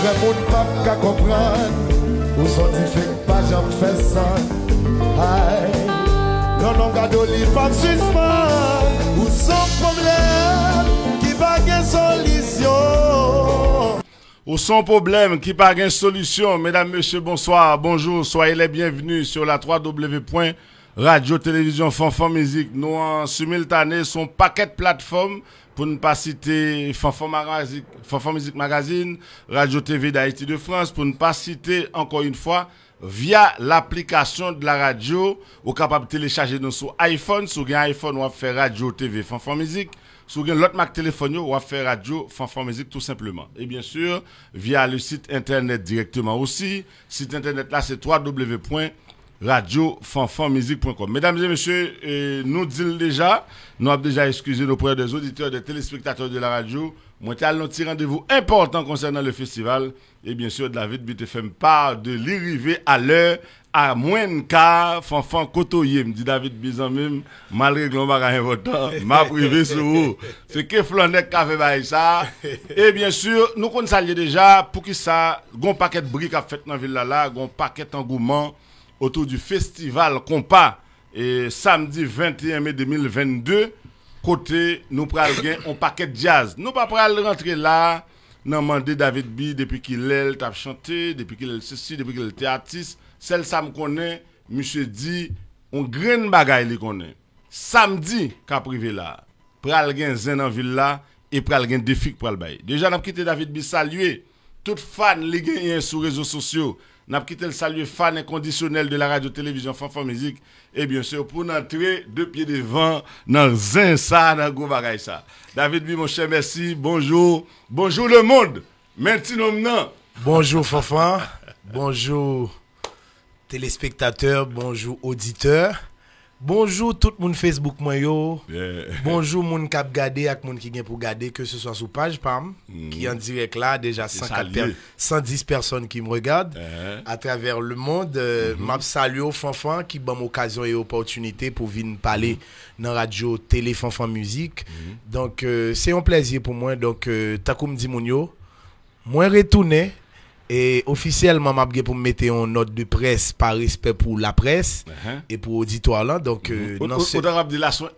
Mwen moun pap ka kompran Ou son fait pas j'en fais ça Ay Non non gado li pap suspan Ou son problème Qui pas gain solution Ou son problème Qui pas gain solution Mesdames, messieurs, bonsoir, bonjour Soyez les bienvenus sur la 3 w Radio, télévision, fanfan, musique Nous en simultané son paquet de plateformes pour ne pas citer Fanfan Musique Magazine, Radio TV d'Haïti de France, pour ne pas citer encore une fois, via l'application de la radio, ou capable de télécharger nous sur iPhone, sur un iPhone, ou faire Radio TV Fanfan Musique, sur l'autre Mac téléphone, on va faire Radio Fanfan Musique tout simplement. Et bien sûr, via le site internet directement aussi. Site internet là, c'est www. Radio radiofanfanmusique.com. Mesdames et messieurs, nous disons déjà, nous avons déjà excusé auprès des auditeurs, des téléspectateurs de la radio. Moi, avons un rendez-vous important concernant le festival. Et bien sûr, David Bitefem part de l'arrivée à l'heure à moins qu'un fanfan kotoye, me dit David Bizan même, malgré que l'on va gagner votre m'a privé sur vous. C'est que Flanek qui fait ça. Et bien sûr, nous connaissons déjà, pour qui ça, gon paquet de briques à fait dans la ville là, gon paquet d'engouement Otou di festival kompa. E samdi 21 me 2022. Kote nou pral gen on paket jazz. Nou pa pral rentre la. Nan mande David B. Depi ki lel tap chante. Depi ki lel sisi. Depi ki lel teatis. Sel sa m konen. Mise di. On gren bagay li konen. Samdi ka prive la. Pral gen zen an villa. E pral gen defik pral bay. Deja nan pkite David B. salye. Tout fan li gen yon sou rezo sosyo. N'a quitté le salut fan inconditionnel de la radio-télévision Fanfan Musique. Et eh bien sûr, pour entrer deux pieds devant dans un ça, dans David mon cher, merci. Bonjour. Bonjour le monde. Merci, Bonjour Fanfan. bonjour téléspectateurs. Bonjour auditeurs. Bonjour tout le monde Facebook moi Bonjour monde qui gardé avec monde qui vient pour garder que ce soit sous page PAM mm. qui en direct là déjà 110 personnes qui me regardent uh-huh. à travers le monde. map mm -hmm. fanfan qui ban occasion et opportunité pour venir parler mm-hmm. dans la radio télé fanfan musique. Mm-hmm. Donc euh, c'est un plaisir pour moi donc euh, Takoum yo, Moi retourner et officiellement, m'a pour mettre une note de presse par respect pour la presse uh-huh. et pour l'auditoire là. Donc, mm -hmm. non, c'est. relation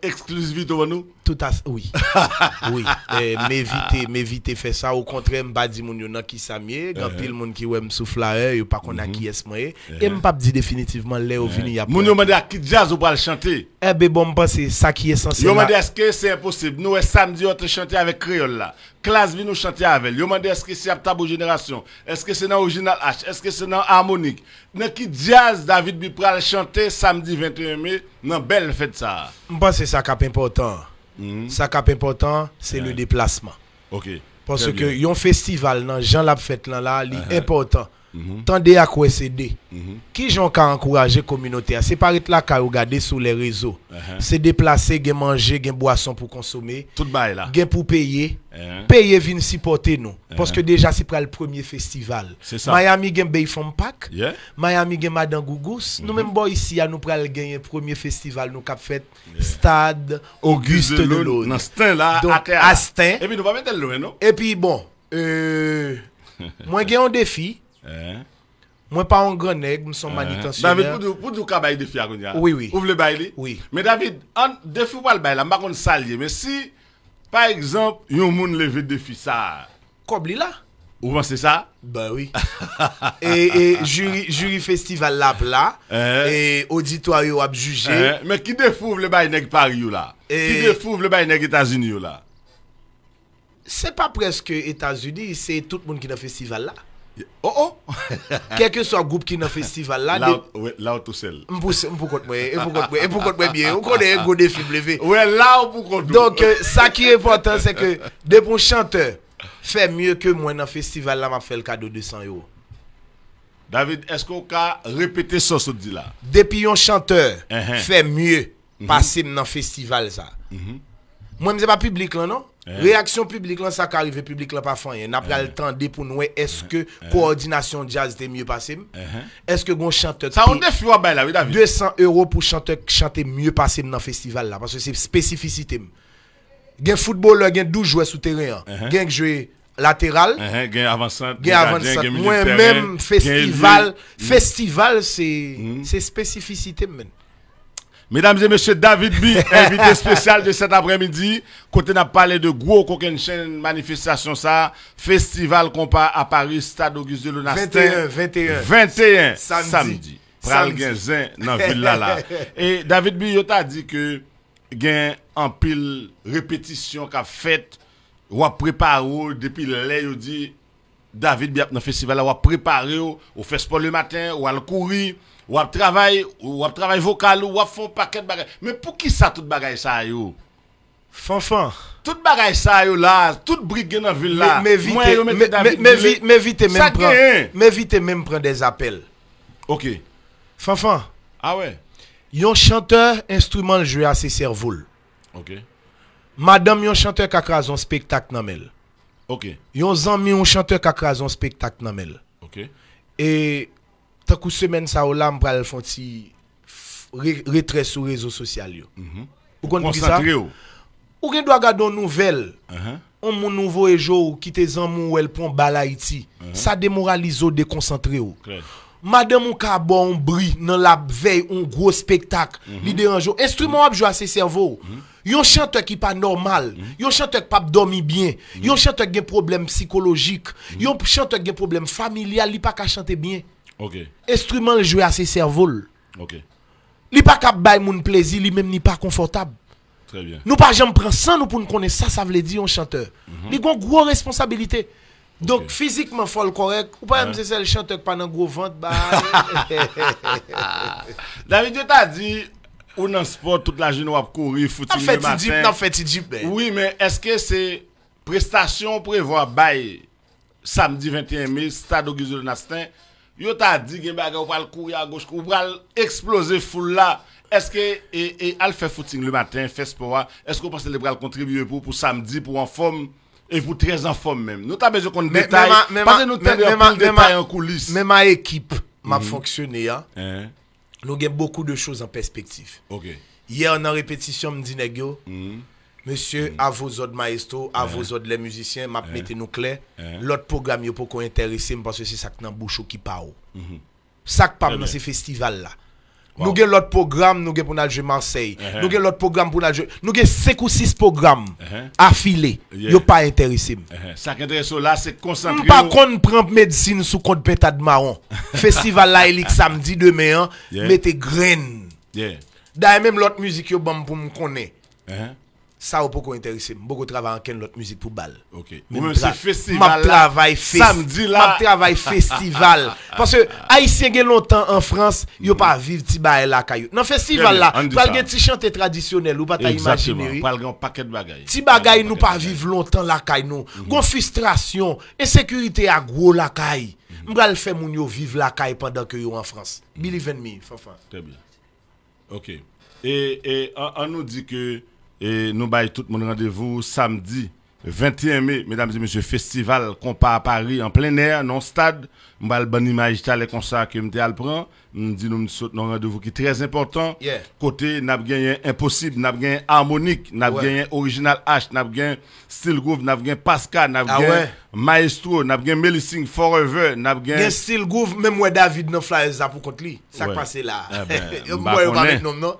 devant nous Tout à oui. oui. Eh, m'éviter, m'éviter faire ça. Au contraire, m'ba dit mon yon qui s'amie. Quand uh-huh. pile moun qui wem souffle à mm-hmm. uh-huh. e pas qu'on a qui est moi. Et pas dit définitivement les au vini après. Moun dit à qui jazz ou pas le chanter? Eh ben bon, c'est ça qui est censé. Yon est-ce que c'est impossible? Nous, samedi, on te chanter avec créole là classe vient nous chanter avec. Yo demande est-ce que c'est tableau Génération, est-ce que c'est dans Original H, est-ce que c'est dans Harmonique. Dans qui jazz David Bipral chanter samedi 21 mai, dans belle fête ça. Je pense que ça est important. Mm -hmm. Ça important, c'est le déplacement. OK. Parce que un festival Jean l'a fête là, là, uh-huh. important. Mhm. Tendez à quoi céder. Mhm. Qui j'en a encouragé communauté à séparer là car regarder sur les réseaux. Uh-huh. Se déplacer, manger, gain boisson pour consommer. Tout bail là. pour payer. Uh-huh. Payer vient supporter nous uh-huh. parce que déjà c'est pour le premier festival. Miami Bay Bayfond Pack. Miami gagne Madame Gougous. Nous mhm. même bon ici à nous pral gagner premier festival nous cap fait stade Auguste Lolo. Astin là Astin. Et puis Et puis bon euh, moi j'ai un défi moi, pas un grand nègre, je suis manutentionnaire. David, pour du pour de Oui, Oui, oui. Ouvre le bail. Oui. Mais David, deux fois le bail, là, je ne sais Mais si, par exemple, il y a un levé de ça. quoi là. Vous pensez ça? Ben oui. et, e, jury, jury festival là, là. Et auditoire a juger. Hein? Mais qui défouvre le bail nègre Paris là? Qui e- défouvre le bail nègre États-Unis là? C'est pas presque États-Unis, c'est tout le monde qui est dans le festival là. Oh oh, kek yo sou a goup ki nan festival la La ou tou sel M pou kont mwen, m pou kont mwen, m pou kont mwen bien, m pou kont mwen bien, m pou kont mwen bien La ou pou kont mwen Donk, sa ki e pwantan se ke, depo chanteur, fe mwen ke mwen nan festival la ma mm-hmm. fel kado 200 euro David, eske ou ka repete son sou di la? Depi yon chanteur, fe mwen, pasen nan festival sa Mwen mse pa publik lan non? Eh. Reaksyon publik lan sa ka arrive publik lan pa fanyen Napre al eh. tande pou noue eh, eske koordinasyon jazz te mye pasem Eske gon chante 200 euro pou chantek chante mye pasem nan festival la Paswè se spesifisitem Gen futbol lò gen dou jwè sou teren Gen jwè lateral Gen avansant Gen avansant Mwen men festival Festival se mm. spesifisitem men Mesdames et messieurs, David B, invité spécial de cet après-midi. Côté n'a parlé de gros coquin chaîne manifestation ça, festival compas à Paris, stade Auguste de Lonastin. 21, 21. 21 samedi. samedi. Pral Genzin dans ville là Et David B, a dit que gain en pile répétition qu'a fait ou préparé depuis l'air il dit David B dans festival là ou préparé au fait sport le matin ou a courir ou à travail ou à vocal ou à font paquet de bagages mais pour qui ça toute bagage ça yo fanfan toute bagage ça yo là toute brigue dans ville là mais vite mais vite même prendre mais vite même prendre des appels OK fanfan ah ouais yon chanteur instrument joué à ses cerveaux OK madame yon chanteur qui a un spectacle dans mel OK yon zami un chanteur qui a un spectacle nan mel OK et tant que semaine ça là me pral font retrait sur réseaux sociaux yo ou qu'on di ça ou gen doit garder une nouvelle on uh-huh. mon nouveau ejo ou quitter zanmou ou elle prend bal Haïti uh-huh. ça démoralise ou déconcentrer ou Madame ou kabon bri dans la veille un gros spectacle uh-huh. li dérange instrument a jouer à ses cerveau Yon chanteur ki pas normal, yon chanteur qui pas dormi bien, yon chanteur ki a des problèmes psychologiques, yon chanteur ki a des problèmes familial, li pas ka chanter bien. Estrument le jwe a se servol Li pa kap bay moun plezi Li menm ni pa konfortab Nou pa jem pren san nou pou nou konen sa Sa vle di yon chanteur mhm. Li gwen gwo responsabilite Donk fizikman fol korek Ou pa yon zese chanteur panan gwo vant David yo ta di Ou nan sport tout la jen wap kouri Fouti yon maten Oui men eske se prestasyon prevoa bay Samdi 21 me Stado Gizou de Nasten Yo ta di genbe a gen ou pral kou ya gouch kou, pral eksplose foule la, eske e al fe fouting le maten, fespo a, eske ou pa se le pral kontribuye pou pou samdi, pou an fom, e pou trez an fom men. Nou ta bej yo kon detay, pasen nou te beyo pou detay an koulis. Men ma ekip ma fonksyon e ya, nou gen beaucoup de chouz an perspektif. Ye an an repetisyon mdi negyo, mhm. Monsieur, mm. à vos autres maestros, à vos autres les musiciens, m'a mettre nous clair. L'autre programme, pour qu'on intéresse parce que c'est ça que dans bouche qui parle. Mm-hmm. Ça que parle dans ce festival là. Nous avons l'autre programme, nous avons pour jouer Marseille. Uh-huh. Nous avons l'autre programme pour jouer. Nous avons 5 ou 6 programmes uh-huh. affilés. Nous ne pas intéressés. Uh-huh. Ça qui intéresse là, c'est concentrer. pas qu'on prendre médecine sous compte pétade marron. Festival là, il samedi demain, hein. mettez graines. D'ailleurs, même l'autre musique, yo bam pour me connaître ça n'a pas intéressé. Beaucoup travail en l'autre musique pour balle. OK. Même festival. Je travaille samedi là. Ma travail festival. Parce que haïtien gagne longtemps en France, ils n'ont mhm. pas vivre petit la là caillou. Dans festival là, tu as ti chanter traditionnel ou pas ta imaginer. grand paquet de bagaille. ti bagaille nous pas vivre longtemps la caillou nous. Mhm. Gon frustration, insécurité à gros là caillou. M'gal mhm. faire moun yo vivre la caille pendant que yo en France. Believe in me, fafa. Très bien. OK. Et, et on, nous dit que et nous baillons tout le monde rendez-vous samedi 21 mai, mesdames et messieurs, festival Compa à Paris en plein air, non stade m'bal ban image t'allais comme ça que m'te al prend dit nous saute un rendez-vous qui très important yeah. côté n'a gagné impossible n'a gagné harmonique n'a ouais. gagné original H n'a gagné steel groove n'a gagné Pascal n'a ah gagné ouais. maestro n'a gagné Melising forever n'a gagné steel groove même moi David non flyers pour contre lui ça ouais. là ah ben, moi va mettre nom non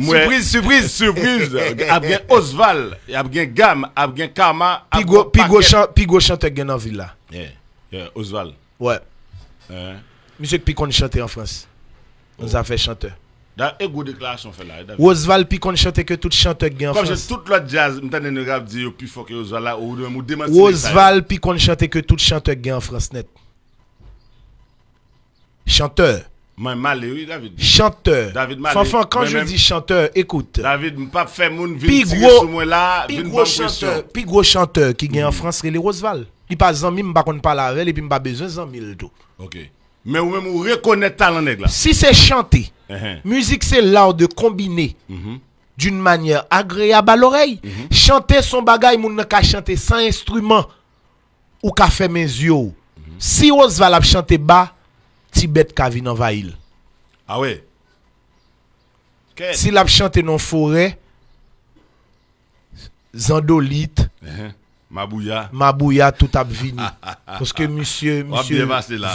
surprise surprise surprise a gagné Osval a gagné Gam a gagné Kama pigo pigo chanteur gagne dans ville là Yeah, Oswald. Ouais. Hein? Musique puis qu'on en France. Oh. On nous avons a fait chanteur. Dans une bonne déclaration fait là. Oswald puis chanter que tout chanteur gagne en France. Comme dis, tout le jazz, je nous rap dire plus fort que Oswald là ou ou Oswald hein. puis chanter que tout chanteur gagne en France net. Chanteur. Mais malé, David. Chanteur. David Malé. quand je dis chanteur, écoute. David, pas fait moun vin tirer ce moi là, vin gros chanteur. Puis gros chanteur qui gagne en mm. France, c'est les Oswald li pa zanmi mba kon pala avèl, epi mba bezon zanmi l Ok. Mais ou même ou rekonnet talan neg la? Si c'est chanter, uh -huh. müzik l'art de combiner mm-hmm. d'une manière agréable à l'oreille. Mm-hmm. Chanter son bagay moun nan ka chanter sans instrument ou ka fait men zyo. Si va l'ap chante ba, Tibet ka vini anva Ah ouais. Si lap chanter chante non fore, Zandolit, uh-huh. Mabouya. Mabouya, tout a vini. Parce que monsieur, monsieur,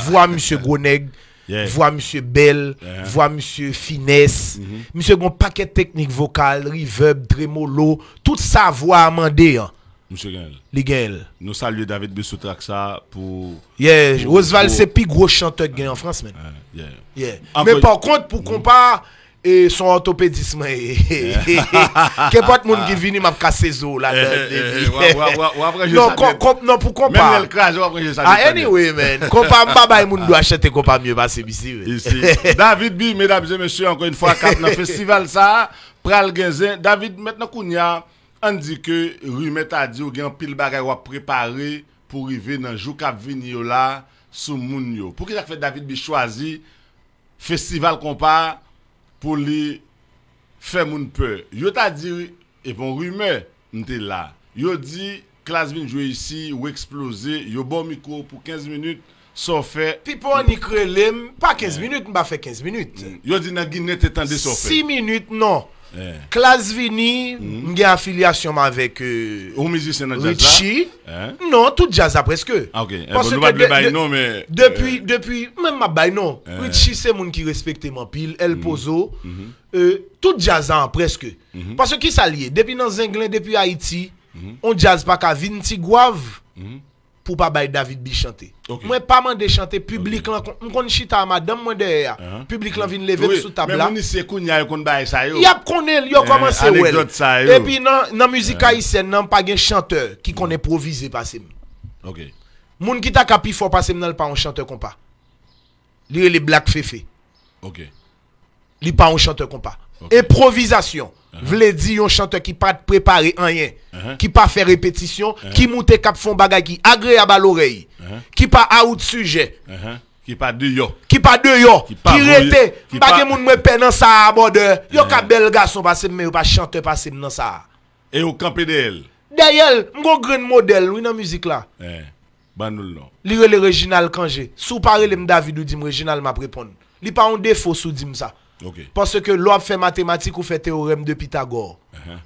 voit monsieur Groneg, voit monsieur Bell, voit monsieur Finesse, mm-hmm. monsieur gon paquet technique vocal, reverb, tremolo, tout ça voix hein. Monsieur Gaël. Nous saluons David Bessoutraxa pour. Yeah, Oswald, c'est plus gros chanteur de en France, man. Yeah. Mais par contre, pour mm-hmm. comparer, et son orthopédisme. E, e, e, eh, eh, eh, Quel ah, pas monde qui vient, m'a cassé zo là. Non, non, pour compa. Même le Ah, anyway, man. Compa, m'baba, il doit acheter compa mieux passer ici. David B, mesdames et messieurs, encore une fois, dans dans festival ça, pral gazin. David, maintenant qu'on y a, on dit que rue Metadio, il y a un pile bagaille préparer pour arriver dans le jour qui venir là, sous Mounio. Pourquoi Pourquoi ça fait David B choisi festival compa? pou li fè moun pè. Yo ta di, epon rume, nte la. Yo di, klas vin jwe yisi, wè eksplose, yo bon mikou pou 15 minout, so fè. Pi pou an ikre lem, pa 15 eh. minout, mba fè 15 minout. Yo di nagi net etan de so fè. 6 minout, non. Eh. Classe vini, j'ai hmm. affiliation avec vek euh, Ou Richie, eh? Non, tout jazz a presque, depuis même ma bay non eh. Richie c'est moun qui respecte mon pile, El hmm. Pozo hmm. Euh, Tout jazz presque, presque que ki sa depuis depi nan Zenglen, depuis Haïti, On jazz pas qu'à vinti pou pa bay David B chante. Mwen pa mande chante publik lan, mwen kon chita ama, dam mwen deye ya, uh-huh. publik lan vin levem sou tabla. Mwen se koun ya yo kon bay sa yo. Yap kon el, yo koman se wel. Alekot sa yo. E pi nan müzik a isen, nan pa gen chanteur, ki kon mm-hmm. improvise pasem. Ok. Moun ki ta kapi fwo pasem, nan l pa an chanteur kompa. Li e le blak fefe. Ok. Li pa an chanteur kompa. Improvisation. Uh-huh. Vle di yon chanteur qui pa prepare en rien, qui Ki pa répétition, qui uh-huh. Ki uh-huh. monte kap fon bagay ki à à qui Ki pa out sujet, Ki pa yo, Ki pa de yo, ki rete Bagay pa... moun mwen pe nan sa abode Yo ka bel gason pasim me yo pa chanteur pasim nan sa Et yo kampe de el De el mgo gren model nan musique la eh, Banoul non Li L'ire le Reginald Kanje Sou pare le mdavidou dim Reginald m'a repon Li pa on défaut sou dim ça. Parce que l'ou ap fè mathématique ou fè théorème de Pythagore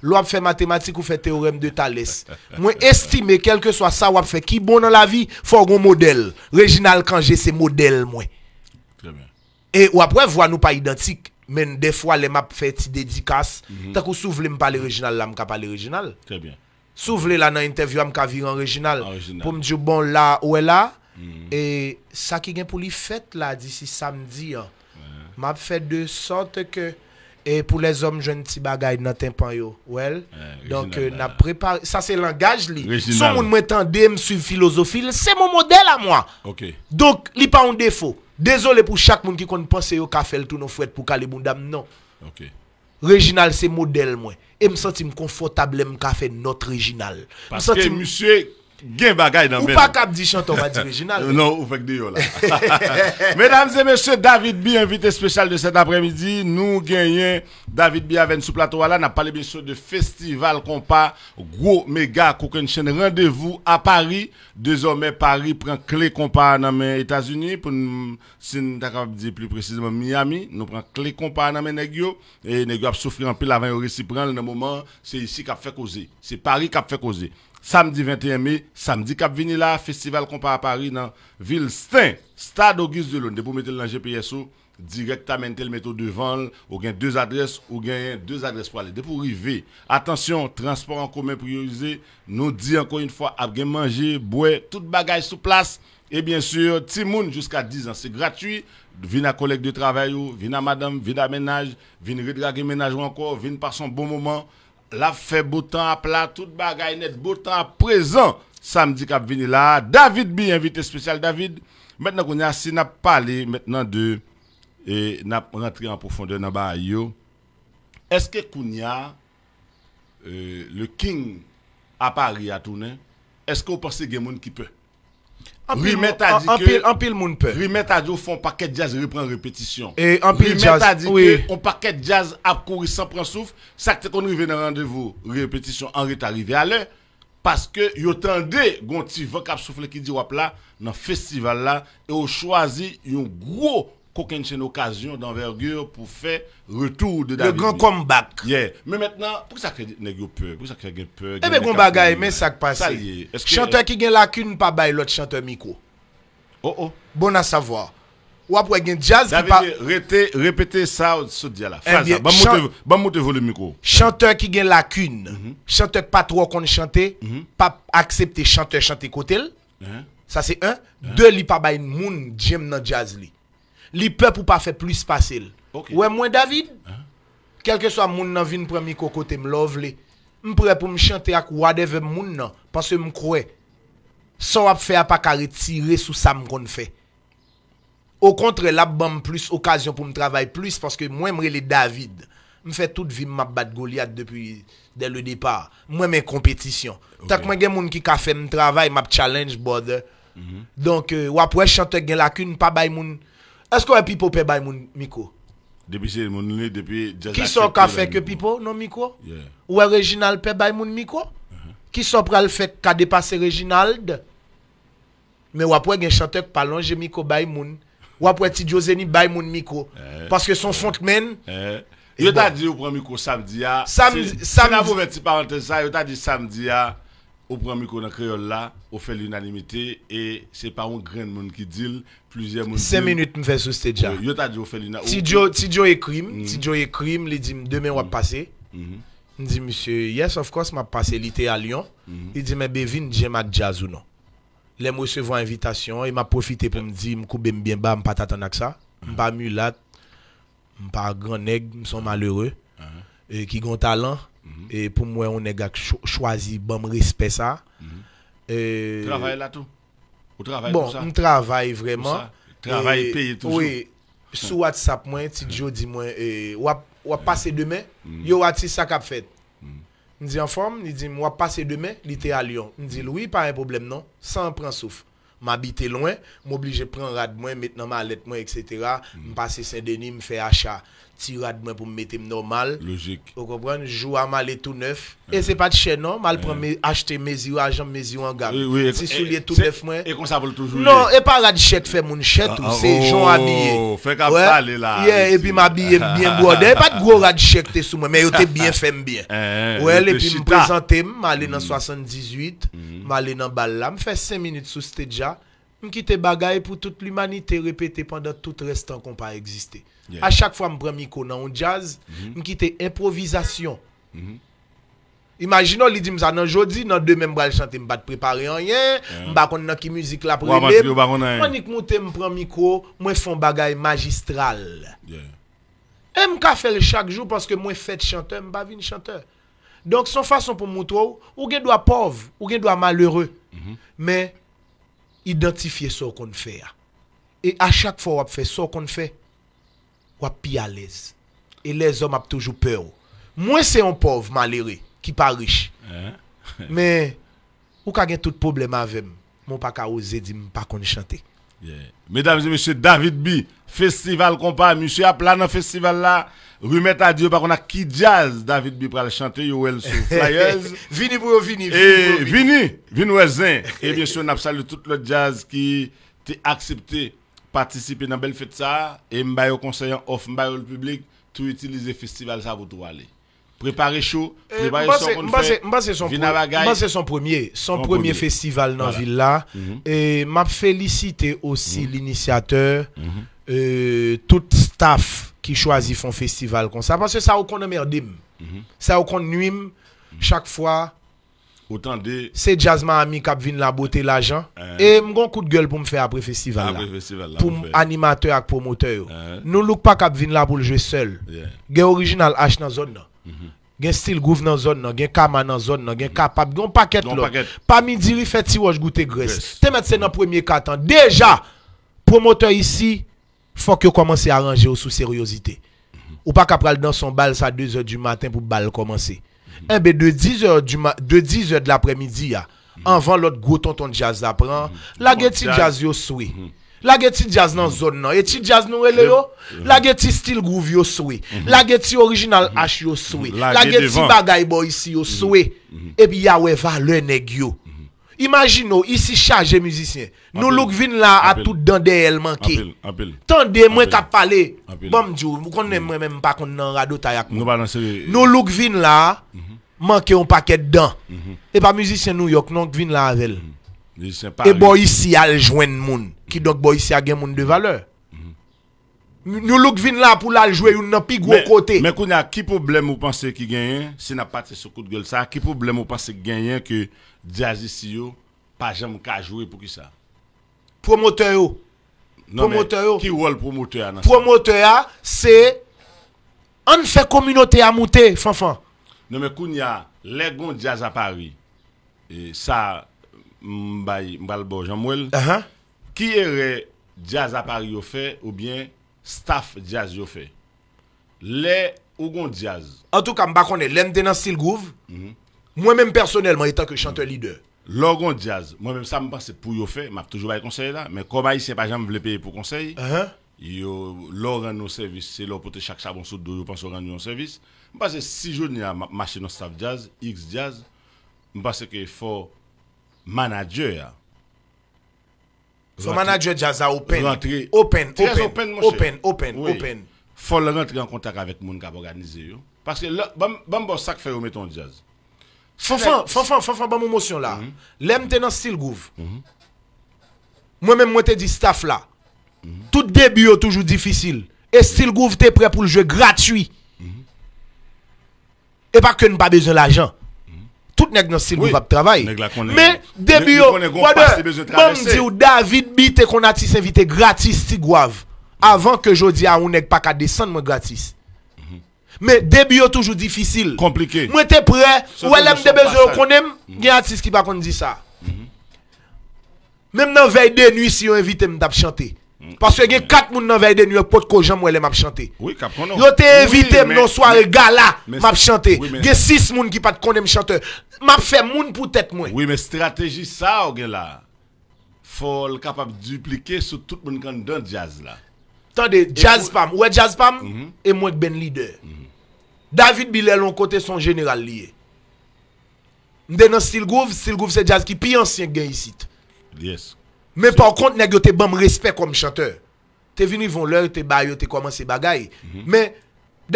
L'ou ap fè mathématique ou fè théorème de Thalès Mwen estime, kelke so a sa wap fè Ki bon nan la vi, fò ron model Reginal kan jè se model mwen Et wap wè vwa nou pa identik Men defwa lè map fè ti dedikas Tak ou sou vle m palè reginal la m ka palè reginal Sou vle la nan interview am ka viran reginal Pou m djou bon la mm-hmm. ouè la E sa ki gen pou li fèt la disi samdi an M ap fè de sote ke... E pou les om jwen ti bagay nan tempan yo. Wel? Eh, Donk euh, na prepare... Sa se langaj li. Son moun mwen tende m sou filosofil. Se moun model a mwen. Ok. Donk li pa moun defo. Dezole pou chak moun ki konn panse yo ka fèl tout nou fwet pou kaliboun dam nan. Ok. Regional se model mwen. E m sentim konfotable m ka fèl not regional. M sentim... Gen bagay nan men. Ou pas kap di chanton pas non, ou fek de yo là. Mesdames et messieurs, David B, invité spécial de cet après-midi. Nous gagnons David B avec sous plateau là. N'a parlé bien sûr de festival compas, gros méga Cooking chienne Rendez-vous à Paris. Désormais, Paris prend clé compas dans les États-Unis. Pour si nous capable dire plus précisément Miami, nous prenons clé compas dans les Et les a souffert un peu avant au réciprant. moment, c'est ici qu'a fait causer. C'est Paris qu'a fait causer samedi 21 mai, samedi Cap là, festival compas à Paris dans Ville Stin, stade Auguste de Dès vous mettre le GPSO directement le métaux devant, ou gain deux adresses, ou gain deux adresses pour aller. Dépôt pour arriver, attention, transport en commun priorisé, nous dit encore une fois, à manger, boire, tout bagage sous place. Et bien sûr, Timoun jusqu'à 10 ans, c'est gratuit. Vina collègue de travail, vina madame, vina ménage, vina redrague ménage encore, vina par son bon moment la fait beau temps à plat, tout bagay net, beau à présent, samedi kap vini là. David bien invité spécial David. Maintenant qu'on si n'a parlé maintenant de et n'a rentré en profondeur Est-ce que Kounia euh, le king à Paris à tourné Est-ce que vous pensez qu'il y a qui peut en En pile paquet jazz répétition. Et en pile jazz, a on paquet jazz couru sans prendre souffle. Ça que dans rendez-vous, répétition, en arrivé à l'heure. Parce que yo tendez gon ti vent qui dit là, festival là, et au choisi un gros qu'aucune c'est une occasion d'envergure pour faire retour de David. Le grand comeback. Yeah. Mais maintenant, pour ça que les peur, pour ça que peur. Eh bien, bon bagaille, mais ça passe. Chanteur qui la lacune, pas bail l'autre chanteur micro. Oh oh. Bon à savoir. Ou après, il jazz qui pas. Répétez ça ce la phrase. Bon, le micro. Chanteur qui la lacune, mhm. chanteur qui pas trop qu'on chante, mhm. pas accepter chanteur chanter côté. Hein? Ça c'est un. Hein? Deux, il pas bail moun, j'aime dans jazz li les peuples ou pas faire plus facile. Ouais, moi David, quel que soit mon nan vin premier côté me love me prêt pour me chanter avec whatever moun nan parce que me crois sans va faire pas qu'à retirer sous ça me qu'on fait. Au contraire, la bam plus occasion pour me travailler plus parce que moi me les David. Je fais toute vie m'a battre Goliath depuis dès le départ. Moi mes compétitions. Okay. Tant que moi gen moun qui ka fait me travail, m'a challenge border. Mhm. Donc euh, ou après chanteur gen lacune pas bay moun Esko wè pipo pe bay moun miko? Depi se moun nini, depi... Ki son ka feke pipo, non miko? Ou wè rejinal pe bay moun miko? Ki son prel feke ka depase rejinal? Me wapwe gen chantek palonje miko bay moun. Wapwe ti diyozeni bay moun miko. Paske son font men... Yo ta di yo pran miko samdi ya. Ah. Si na vou ve ti pavante sa, yo ta di samdi ya. au prend micro dans créole là, on fait l'unanimité et c'est pas un grand monde qui dit plusieurs minutes me fait sous euh, stage. Si Joe si Joe écrit, mm. si il dit demain on va mm. passer. Mm-hmm. Il dit monsieur, yes of course m'a passé l'été à Lyon. Mm-hmm. Il dit mais Bevin j'aime jazz ou non. Les recevoir invitation, il m'a profité pour me dire me bien bas, me t'attendre à ça. Mm-hmm. mulat, grand nègre, sont malheureux. Uh-huh. Et qui ont talent et pour moi, on est choisi, bon respect ça. Mm -hmm. là tout. Ou travail bon, on travaille vraiment. Travail payé toujours. Oui, sur WhatsApp, moi, Tidjo dit moi, et... ou passer ou demain, mm -hmm. yo a ça qu'a fait. Mhm. me dit en forme, il dit, moi, passer demain, il était à Lyon. Me dit, oui, pas un problème, non, sans prendre souffle m'habiter loin, m'obliger prendre rad moins, maintenant ma lettre moins, etc. Mhm. passer Saint-Denis, me faire achat tirade moi pour me mettre normal. Logique. Vous comprenez? Joue à mal et tout neuf. Et c'est pas de chez non, mal prend mm acheter mesure, agent yeux en gamme. Oui, oui, si soulier tout neuf moi. Et qu'on s'appelle toujours. Non, et pas de chèque fait mon chèque ah, tout, ah, c'est gens oh, habillés. Fait comme parler là. Yeah, et puis m'habiller bien brodé, pas de gros rad chèque t'es sous moi, mais il t'es bien fait bien. Eh, eh, ouais, et puis me présenter, m'aller dans 78, mm. mm. m'aller dans balle là, me fait 5 minutes sous stage mkite bagaye pou tout l'umanite repete pandan tout restan kon pa egziste. A chak fwa m pren miko nan ou jazz, mm-hmm. mkite improvizasyon. Mm-hmm. Imaginon li di mza nan jodi, nan de membra l chante m bat prepare an yen, m bakon nan ki muzik la prebep, m wani k mouten m pren miko, mwen fon bagaye magistral. E m ka fere chak jou paske mwen fet chante, m ba vin chante. Donk son fason pou moutrou, ou gen do a pov, ou gen do a malere. Men, identifier ce qu'on fait. Hein. Et à chaque fois qu'on fait ce qu'on fait, on est plus à l'aise. Et les hommes ont toujours peur. Moi, c'est un pauvre malheureux qui pas riche. Hein? Mais, ou avez tout problème avec moi, je ne pas oser dire ne pas chanter. Mesdames et messieurs, David B festival compas, monsieur a plan festival là. Remettre à Dieu, par qu'on a qui jazz David Bibral chanteur, Yoel sur Flyers. vini pour vini, vini. Et eh, vini, vini Et eh, bien sûr, on a toute tout le jazz qui est accepté participer dans belle fête ça. Et vais au conseil off, m'baye le public, tout utiliser festival ça eh, pour tout aller. Préparer chaud, son c'est son premier, son, premier, festival dans la ville là. Mhm. Et m'a félicité aussi mhm. l'initiateur. Mhm euh, tout staff qui choisit font festival comme ça parce que ça au qu'on emmerde mm -hmm. ça au qu'on nuit mhm. chaque fois autant de c'est Jasmine ami qui vient la beauté l'argent hein. et -huh. et un coup de gueule pour me faire après festival festival pour animateur et promoteur hein. nous look pas qui vient là pour jouer seul yeah. original H dans zone là mm -hmm. Gen stil gouv nan zon nan, gen kama nan zon nan, gen kapap, gen paket lò. Pa midiri fè ti wòj goutè gres. Te met se nan premye katan. Deja, promoteur ici faut que commence à ranger au sous sérieuxité. Ou pas qu'après dans son bal ça 2h du matin pour bal commencer. Mm -hmm. de 10h du de 10h de l'après-midi En avant l'autre gros tonton jazz apprend, la mm-hmm. getti jazz yo souhait mm-hmm. La getti jazz dans mm-hmm. zone non, et ti jazz nou yo, la getti style groove yo souhait La getti original H yo soué. La getti bagay boy ici yo souhait Et puis ya va le nèg yo. Imagino, isi chaje müzisyen, nou luk vin la bon, mm. mm-hmm. mm-hmm. non, mm-hmm. a tout dande el manke, tande mwen kap pale, bom diyo, mwen konnen mwen mwen pa konnen an rado tayak mwen, nou luk vin la manke yon paket dan, e pa müzisyen nou yok, nou luk vin la anvel, e bo yisi al jwen moun, ki donk bo yisi agen moun de valeur. Nous look vin là pour la jouer une plus gros côté. Mais qu'on a qui problème vous pensez qui gagne si n'a pas ce coup de gueule ça qui problème vous pensez qui gagne que Jazz ici pas jamais qu'à jouer pour qui ça Promoteur yo. promoteur qui rôle promoteur Promoteur c'est on fait communauté à monter fanfan. Non mais qu'on a les gon jazz à Paris. Et ça mbay mbal bon jean uh-huh. Qui est jazz à Paris au fait ou bien staff jazz yo fait les ougon jazz en tout cas sais connais l'aime dans style groove mm -hmm. moi même personnellement étant que chanteur leader. -hmm. leader l'orgon jazz moi même ça me pense pour yo fait m'a toujours pas conseil là mais comme ici pas jamais veut payer pour conseil uh -huh. yo l'organ nos services. c'est leur porter chaque charbon sous je pense rendre nos service parce que si je n'ai marché dans staff jazz X jazz pense que faut manager son manager Jazz open. Open, open, open, open, open, open, Faut rentrer en contact avec les gens qui ont organisé. Parce que là, bon ça fait au ton jazz. Fanfan, fanfan, fanfan, bon motion là. Mhm. L'aime dans style groove. Mhm. Moi-même, moi, te dis staff là. Mhm. Tout début est toujours difficile. Et style groove, t'es prêt pour le jeu gratuit. Et pas que nous pas besoin d'argent tout nèg dans Silvou va travailler. Mais début yo, moi ou David Bité qu'on a invité gratis Tigouave avant que jodi a on nèg pas qu'à descendre gratis. Mais début toujours difficile. Compliqué. Moi t'es prêt, ou elle aime des besoin qu'on aime, mhm. y artiste qui pas qu'on dit ça. Mhm. Même dans veille de nuit si on invite me t'a chanter. Paske gen kat moun nan veyden yon pot kojan mwen lè map chante. Oui, kap konon. Yon te evite mnon soare gala map chante. Gen sis moun ki pat kondem chante. Map fe moun pou tèt mwen. Oui, men strategi sa ou gen la. Fò l kapap duplike sou tout moun kan don jazz la. Tande, jazz pam. Ouè jazz pam, mhm. e mwen kben lider. David Bilè l'on kote son general liye. Mden nan Stilgouf, Stilgouf se jazz ki pi ansyen gen yisit. Yes, konon. Men pa kont negyo te bam respek kom chanteur. Te vini von lor, te bayo, te komanse bagay. Men mhm.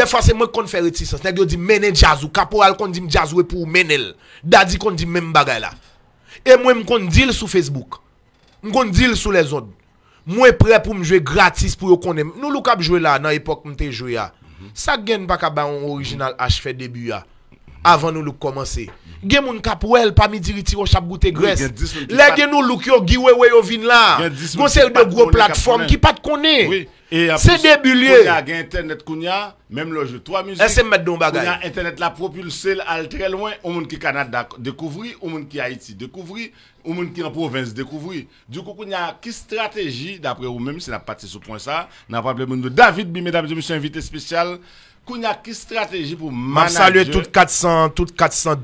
defase mwen kon fè retisans. Negyo di mene jazou. Kaporal kon di m jazou e pou mene l. Dadi kon di m m bagay la. E mwen m kon dil sou Facebook. M kon dil sou le zon. Mwen pre pou m jwe gratis pou yo kon em. Nou lou kab jwe la nan epok m te jwe ya. Sa mhm. gen pa kaban yon orijinal hache fè debi ya. avant nous commencer. Gen moun kapouel pas midi riti au chap goûter graisse. Les gen nous look yo giveaway yo vin là. Gonse de gros plateforme qui pas te connaît. C'est début lieu. Il y a internet kounya, même le jeu trois musiques. C'est mettre dans bagay. internet la propulse al très loin au monde qui Canada découvrir, au monde qui Haïti découvrir, au monde qui en province découvrir. Du coup kounya qui stratégie d'après vous même c'est la partie sur point ça, n'a pas de David Bi mesdames et messieurs invité spécial qu'on a qui stratégie pour manager. Saluer toutes 400, toutes 400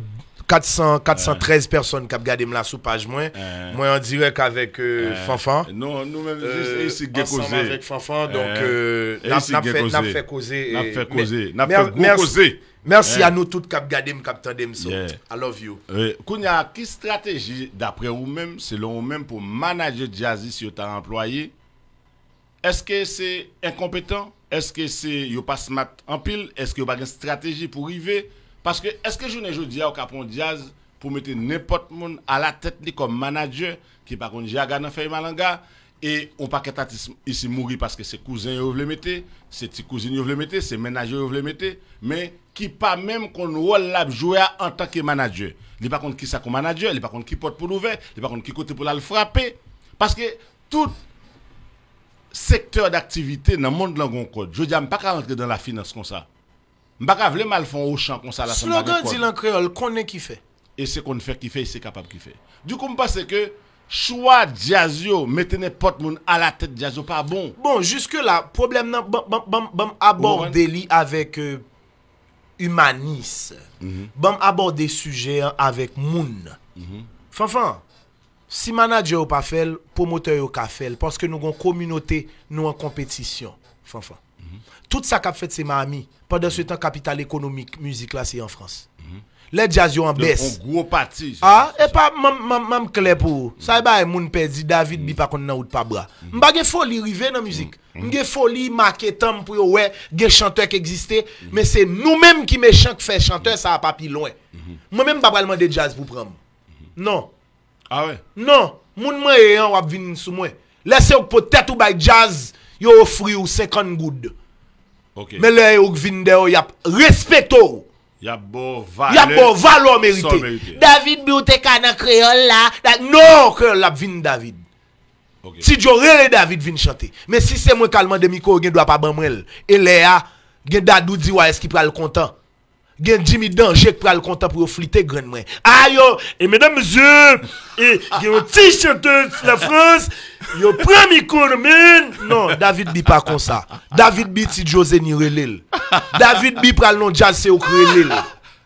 400, 413 personnes qui ont regardé la sous page moi. Eh. Moi en direct avec euh, eh. Fanfan. Non, eh, nous-mêmes, euh, ici, causer. avec Fanfan, donc, euh, n'a fait causer. N'a fait causer. N'a fait causer. Merci à nous toutes qui ont regardé, qui avons I love you. Kounia, qui stratégie, d'après vous-même, selon vous-même, pour manager Jazzy sur ta employée, employé Est-ce que c'est incompétent est-ce que c'est yo pas en pile Est-ce que yo pas une stratégie pour arriver Parce que est-ce que je ne pas au Capon Diaz pour mettre n'importe monde à la tête comme manager qui par contre jaga ah, de fait malanga et on pas être ici mourir parce que c'est cousin yo veut mettre, c'est petit cousin yo veut mettre, manager mettre mais qui pas même qu'on voit jouer en tant que manager. Li par contre qui ça comme manager, li par contre qui porte pour l'ouvert, li par contre qui côté pour la frapper parce que tout Sektor d'aktivite nan moun d'langon kod. Jodi am pa ka rentre dan la finans kon sa. Mba kav le mal fon ou chan kon sa la san bagan kod. Slogan di lang kreol, konen ki fe. E se konen fe ki fe, e se kapab ki fe. Du koum pa se ke, choua jazyo, metene pot moun a la tet jazyo pa bon. Bon, juske la, problem nan, bamb abor de li avek euh, humanis. Bamb mhm. abor de suje avek moun. Mhm. Fan fan. Si manager ou pas fait, promoteur ou pas fait, parce que nous avons une communauté, nous en compétition. Fanfan. Mm -hmm. Tout ça qu'a fait c'est ma amie. Pendant ce temps, capital économique, musique là, c'est en France. Mhm. Le jazz Les en baisse. Un gros parti. Ah, et pas même clé pour. Ça y est, moun perdu David mhm. bi pas qu'on nan ou pas bras. Mhm. M'ba gen folie rivé dans musique. gen folie marqué tam pour ouais, gen chanteur qui existait, mais c'est nous-mêmes qui méchant qui fait chanteur ça a pas plus loin. Moi-même pas de jazz pour prendre. Non. Ah non, moun mwen e yon wap vin sou mwen. Lese ouk potet ou bay jazz, yo ofri ou second good. Me le ouk vin de ou yap respeto ou. Yap bo valo ou merite. David bi ou te ka nan kreol la, nan nan kreol wap vin David. Si di yo rele David vin chante. Me si se mwen kalman de miko ou gen dwa pa ban mrel. E le a, gen dadou di wa eski pral kontan. gen Jimmy Danger qui le content pour flirter grand moi. Ah yo, et e mesdames messieurs, et yo petit chanteur de la France, yo prend micro men. Non, David Bi pas comme ça. David Bi ti José ni David Bi pral non jazz c'est au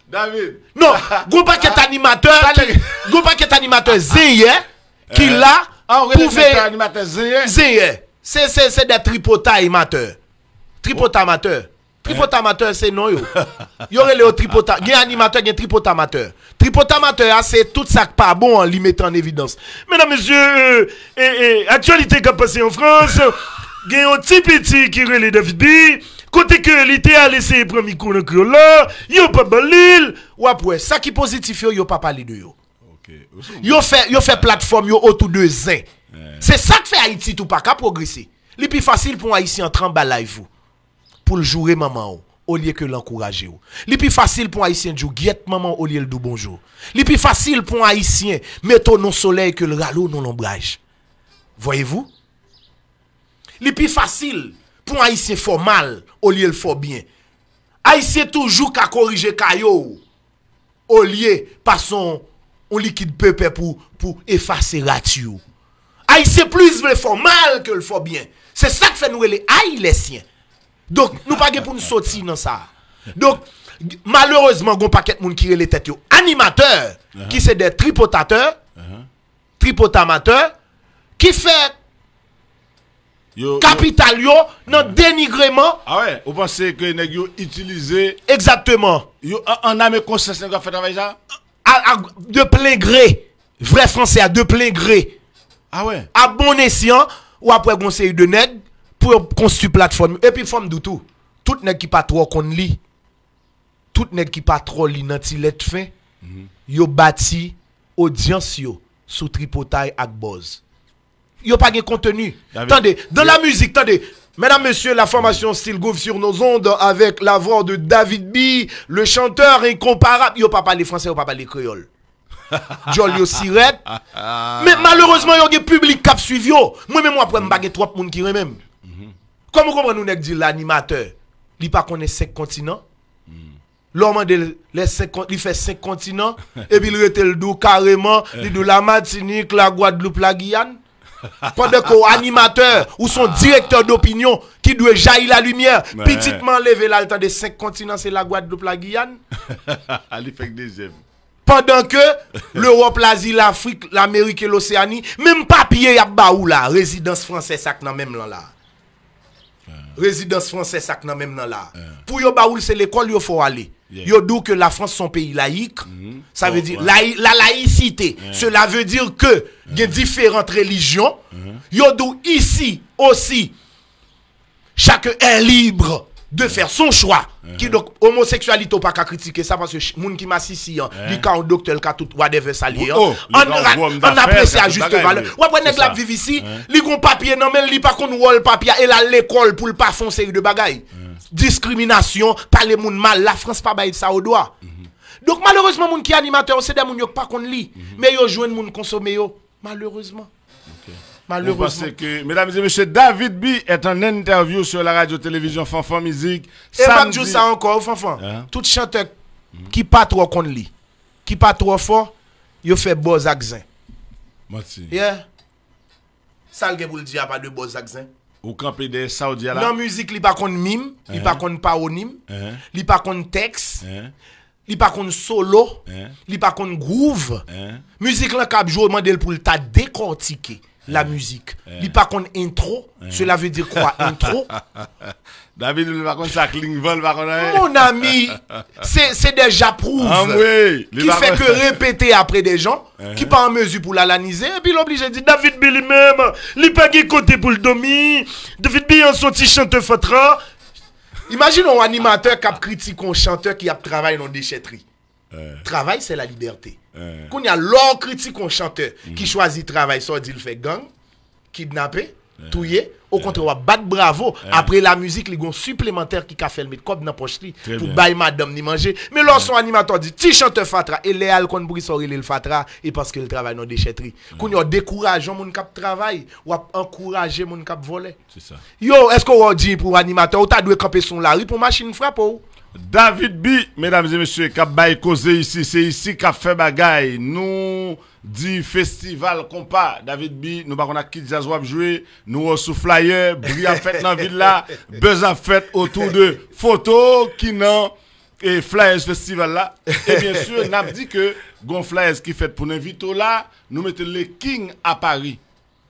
David. Non, gros paquet animateur, gros paquet animateur Zeye qui là pouvait animateur Zeye. C'est c'est c'est des tripotas amateurs. Tripotas amateurs. Hein? Tripot amateur, c'est non. Yo. Yo le tripot. Il animateur, il y tripot amateur. Tripot amateur, ah, c'est tout ça pas bon en hein, lui mettant en évidence. Mesdames, messieurs, euh, actualité qui a passé en France, il y a un petit petit qui relève David B. Côté que l'été a laissé le premier coup de il n'y a pas de Ou après, ça qui est positif, yo, yo a pas parlé de yo. Yo fait, yo fait plateforme yo autour de zin. C'est ça qui fait Haïti tout pas qu'à progresser. Le plus facile pour Haïtien en live vous pour le jouer maman au lieu que l'encourager. Li plus facile pour un haïtien de guette maman au lieu de bonjour. Li plus facile pour un haïtien mettre non soleil que le râleau non l'ombrage. Voyez-vous Le plus facile pour un haïtien fort mal au lieu de fort bien. Haïtien toujours qu'à corriger caillou au lieu par son on liquide pépé pour pour effacer ratio. Haïtien plus le fort mal que le faut bien. C'est ça que fait nous les siens... Donc, nous pas pour nous sortir dans ça. Donc, malheureusement, gon paquet moun qui les têtes animateurs uh-huh. qui c'est des tripotateurs, uh-huh. tripotamateurs qui fait yo, capital dans le uh-huh. dénigrement. Ah ouais, vous pensez que nèg yo utilisé exactement. en âme conscience travail de plein gré. Vrai français à de plein gré. Ah ouais. À bon escient ou après conseil de net pour construire plateforme. Et puis, forme du tout. Tout n'est qui pas trop qu'on lit. Tout n'est qui pas trop dans let fin. Mhm. Yo bâti audience yo sous tripotaille ak boz. Yo pas de contenu. Attendez, dans la musique, attendez. Mesdames, Messieurs, la formation Style Gouv sur nos ondes avec la voix de David B, le chanteur incomparable. Yo pas parlé français, yo pas parlé créole. Jolio yo siret. Mais malheureusement, yo des public cap suivi Moi-même, moi, après, pas trois personnes qui même. Comment comprendre nous dit l'animateur Il pas connaît cinq continents. L'homme les il fait cinq continents et puis il était carrément, il de la Martinique, la Guadeloupe, la Guyane. Pendant que animateur ou son directeur d'opinion qui doit jaillir la lumière, petitement lever là, de cinq continents, c'est la Guadeloupe, la Guyane. Pendant que l'Europe, l'Asie, l'Afrique, l'Amérique et l'Océanie, même papier y a baou la résidence française, ça même là. là. Euh. Résidence française, ça n'a même là. Euh. Pour yo baoul, c'est l'école, yo faut aller. Yo que la France, son pays laïque. Mm-hmm. Ça veut oh, dire, la, laïcité. Cela veut dire que, des euh. différentes religions. Mm-hmm. Yo dou ici aussi, chacun est libre de faire son choix qui donc pas qu'à critiquer ça parce que Paske moun ki masisi an Li ka docteur docteur ka tout wadeve salye an hein. oh, on apprécie à juste valeur Wapre prenez la viv ici eh. Li gon papier non mais li pas kon wol papier et la l'école pour pas faire fon série de bagay par les moun mal La France pas bail ça au doigt. Mm-hmm. Donc malheureusement moun ki animateur c'est des moun pas qu'on kon li Me mm-hmm. yo joine moun konsome yo Malheureusement. Malheureusement. que, mesdames et messieurs, David B est en interview sur la radio-télévision Fanfan Musique. Et pas juste ça encore, Fanfan. Hein? Tout chanteur qui pas trop con lui, qui pas trop fort, il fait beaux accents. Merci. Yeah. Ça, le vous dire, pas de beaux accents. Ou camp des Saoudiens là. la musique, il pas de mime, il pas de paronyme, il pas de texte. a pas de solo, n'y a pas de hein? hein? groove, Musique là, cap kap jo mandel pour le décortiquer la eh. musique. Eh. Lui pas contre, intro, eh. cela veut dire quoi intro? David lui kon ça klingvol Mon ami, c'est déjà prouve. Ah qui fait que répéter après des gens qui pas en mesure pour l'alaniser et puis à dire David Billy même, a pa côté pour le domi. David Billy en sorti chanteur fatra. Imagine un animateur qui a critiqué un chanteur qui a travaillé dans déchetterie. Travail c'est la liberté. Eh. Koun ya lor kritik kon chante ki mm-hmm. chwazi travay so di l fè gang, kidnapè, eh. touye, eh. o kontre wap bat bravo apre la müzik li goun suplementèr ki ka fèlmèd kop nan pochli pou bay madam ni manje. Me lor son animatò di ti chante fatra e leal kon brisore li l fatra e paske l travay nan deshetri. Koun ya dekourajon moun kap travay wap ankouraje moun kap volè. Yo, esko wò di pou animatò ou ta dwe kapè son lari pou machini frapò ou? David B, mesdames et messieurs, qui ici, c'est ici qu'a fait bagaille. Nous, dit festival compas, David B, nous avons a jazz wap jouer, nous sous flyer, bruit à fête dans la ville là, à fête autour de photos qui n'ont et Flyers Festival là. Et bien sûr, n'a dit que Gon Flyers qui fait pour l'invito là, nous mettons les King à Paris.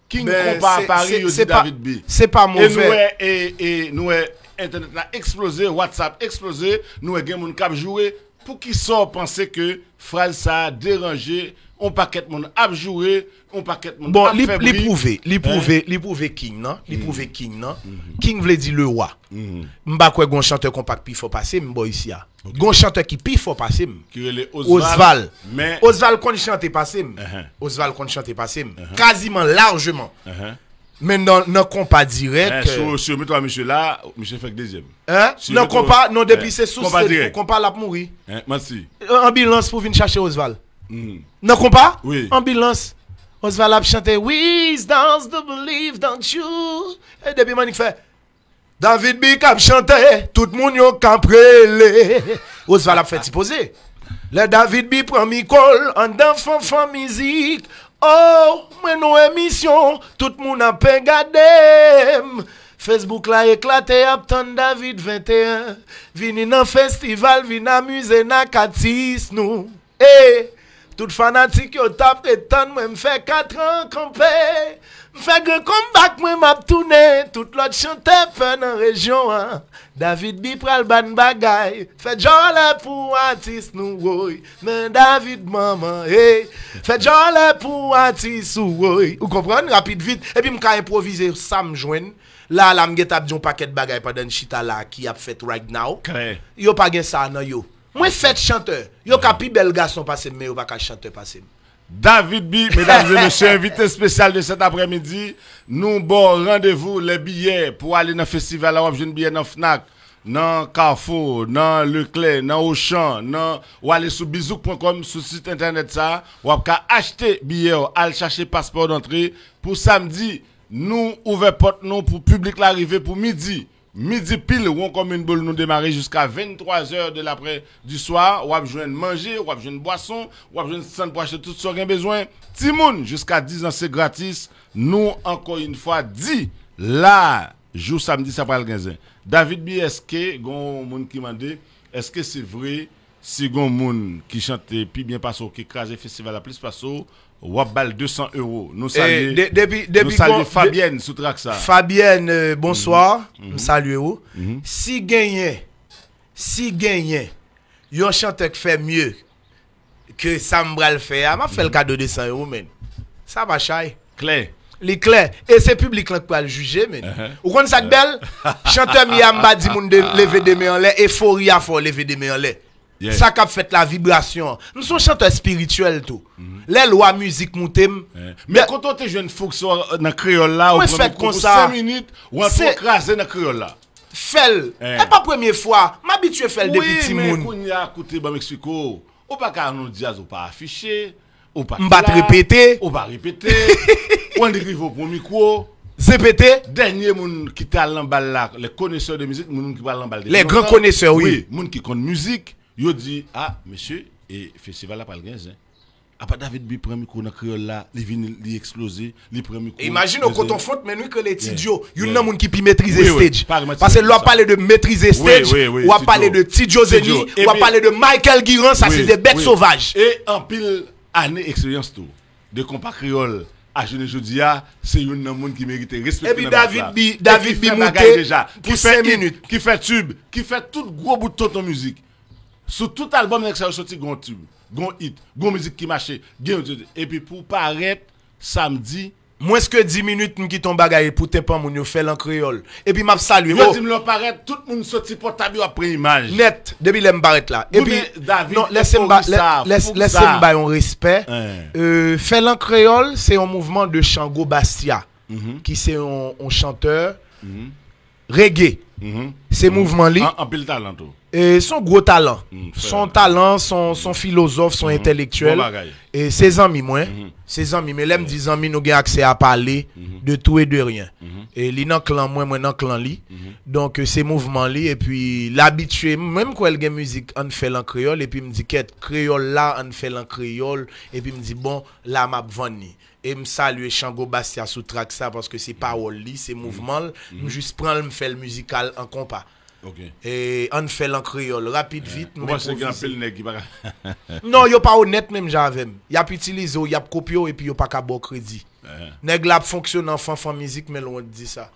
King ben, compa à Paris, c'est David B. C'est pas mauvais. Et nous, et nous, Internet a explosé, WhatsApp explosé, nous avons qui cap joué. Pour qui sort penser que phrase ça a dérangé, on paquet mon a joué, on paquet moun Bon, il prouvé, il prouvé, il hein? prouvé King, non? Li mm. prouvé King, non? Mm. King veut dire le roi. Mm. M'ba quoi gon chanteur compact pi faut passer, m'bo ici a. Gon chanteur qui pif faut passer, qui Osval. Mais Osval qu'on chanter passer, uh-huh. Osval qu'on chanter passer, uh-huh. quasiment largement. Uh-huh. Men nan kompa direk... Sou monsieur fait la, hein? Non, fek non Nan kompa, nan depi se sou se, kompa pour mouri. Eh, euh, chercher Ambilans pou vin chache Osval. Hmm. non kompa? Oui. ambulance Osval chanté « chante, dance, to believe don't you. et depuis manik fait « David B. a chante, tout le moun yo kamprele. Osval a fait pose. Le David B prend mikol, an dan fon fon musique. » Oh, mwen nou emisyon, tout moun apeng adem Facebook la eklate ap ton David 21 Vini nan festival, vini amuse nan katis nou eh, Tout fanatik yo tap et ton mwen mfe katran kampè Fè gè kon bak mwen map toune, tout lot chante pè nan rejyon an. David bi pral ban bagay, fè djon lè pou atis nou woy. Men David maman e, fè djon lè pou atis nou woy. Ou kompran, rapit vit, epi m ka improvise sam jwen. La la m get ap diyon paket bagay pa den chita la ki ap fèt right now. Kè? Yo pa gen sa nan yo. Mwen fèt chante, yo ka pi belga son pase m, mè yo baka chante pase m. David B, mesdames et messieurs, invité spécial de cet après-midi. Nous, bon, rendez-vous les billets pour aller dans le festival. à une billet dans FNAC, dans Carrefour, dans Leclerc, dans Auchan, dans, ou aller sur bizouk.com, sur site internet ça. Ou acheter billets, aller chercher passeport d'entrée. Pour samedi, nous, ouvert porte nous pour public l'arrivée pour midi midi pile, ou encore une boule nous démarrer jusqu'à 23h de l'après du soir. Ou à manger, ou à boisson, ou à centre pour acheter tout ce qu'on a besoin. Timoun, jusqu'à 10 ans, c'est gratis. Nous, encore une fois, dit là, jour samedi, ça va le gazin David B, est-ce que, monde qui m'a dit, est-ce que c'est vrai, si gon monde qui chante puis bien passé, qui crase festival à plus passé, Wabal 200 euros. Nous eh, saluons Fabienne sous ça. Fabienne, euh, bonsoir. Mm -hmm. Nous saluons. Mhm. Si gagne, si gagne, un chanteur fait mieux que Sambral fait, ah, m'a fait le mhm. cadeau de 200 euros, Ça va chai. Clair. Les Et c'est public qui peut le juger, men. Ou quand ça belle, chanteur Miyamba dit moun lever des mains en l'air, euphorie à fort lever des mains Yeah. Ça a fait la vibration. Nous sommes chanteurs spirituels tout. Mm -hmm. Les lois musique nous eh. Mais quand on est jeune fonction euh, dans créole là, on fait comme ça 5 minutes, ou on peut craser dans créole là. Fel. Yeah. Et pas première fois, à faire oui, depuis petit monde. Oui, mais quand écouté dans Mexico, ou pas qu'à nous ou pas afficher, ou pas M'bat répéter, ou pas répéter. on écrive au micro. CPT Dernier monde qui t'a l'emballe là, les connaisseurs de musique, monde qui parle Les grands connaisseurs, oui. Oui, monde qui connaît musique. Yo dit, ah, monsieur, et festival la le hein, après ah, bah, David B prend micro dans créole là, il vient il exploser, il prend micro. Imagine quand on faute mais nous que les tidio, il y a monde qui peut maîtriser stage. Parce que l'on parle de maîtriser stage, on parle de Tidjo Zeni, on a parlé de Michael Guiran, ça c'est des bêtes sauvages. Et en pile année expérience tout de compas créole à jeune jodia, ah, c'est un monde qui mérite respect. Et puis David B, David B déjà, qui fait minutes, qui fait tube, qui fait tout gros bout de ton musique sur tout album, il y a sorti un tube, un hit, une musique qui marchait. Et puis pour paraître samedi, Moins que 10 minutes, nous quittons bagaille pour te pas mon fait en créole. Et puis m'a salué. Yo, oh. dit me paraît tout le monde sorti portable après image. Net, depuis l'aime barrette là. Et puis David, non, laissez-moi laissez un respect. Euh, fait créole, c'est un mouvement de Chango Bastia mhm. qui c'est un, chanteur mhm reggae. Mhm. Ces mhm. mouvements-là. En, pile talent. Et son gros talent. Mm, son talent, son, mm. philosophe, son mhm. intellectuel. et ses amis, moi. Ses amis. Mais là, amis, nous avons accès à parler de tout et de rien. Et lui, dans clan, moi, moi, clan, Donc, euh, ces mouvements-là. Et puis, l'habitué, même quand elle a musique, on fait en créole. Et puis, me dit, qu'est créole là, on fait la créole. Et puis, me dit, bon, là, m'a venu. E m salye Chango Bastia sou trak sa, paske se pa mm-hmm. wol li, se mm-hmm. mouvman l, m mm-hmm. jis pran l m fel muzikal an kompa. Ok. E an fel an kriol, rapit vit. Mwen se gen apel nek ki para. Non, yo pa ou net menm jan avem. Yap itilizo, yap kopyo, epi yo pa ka bo kredi. Neg lap fonksyonan, fan fan mizik, men l wè di sa.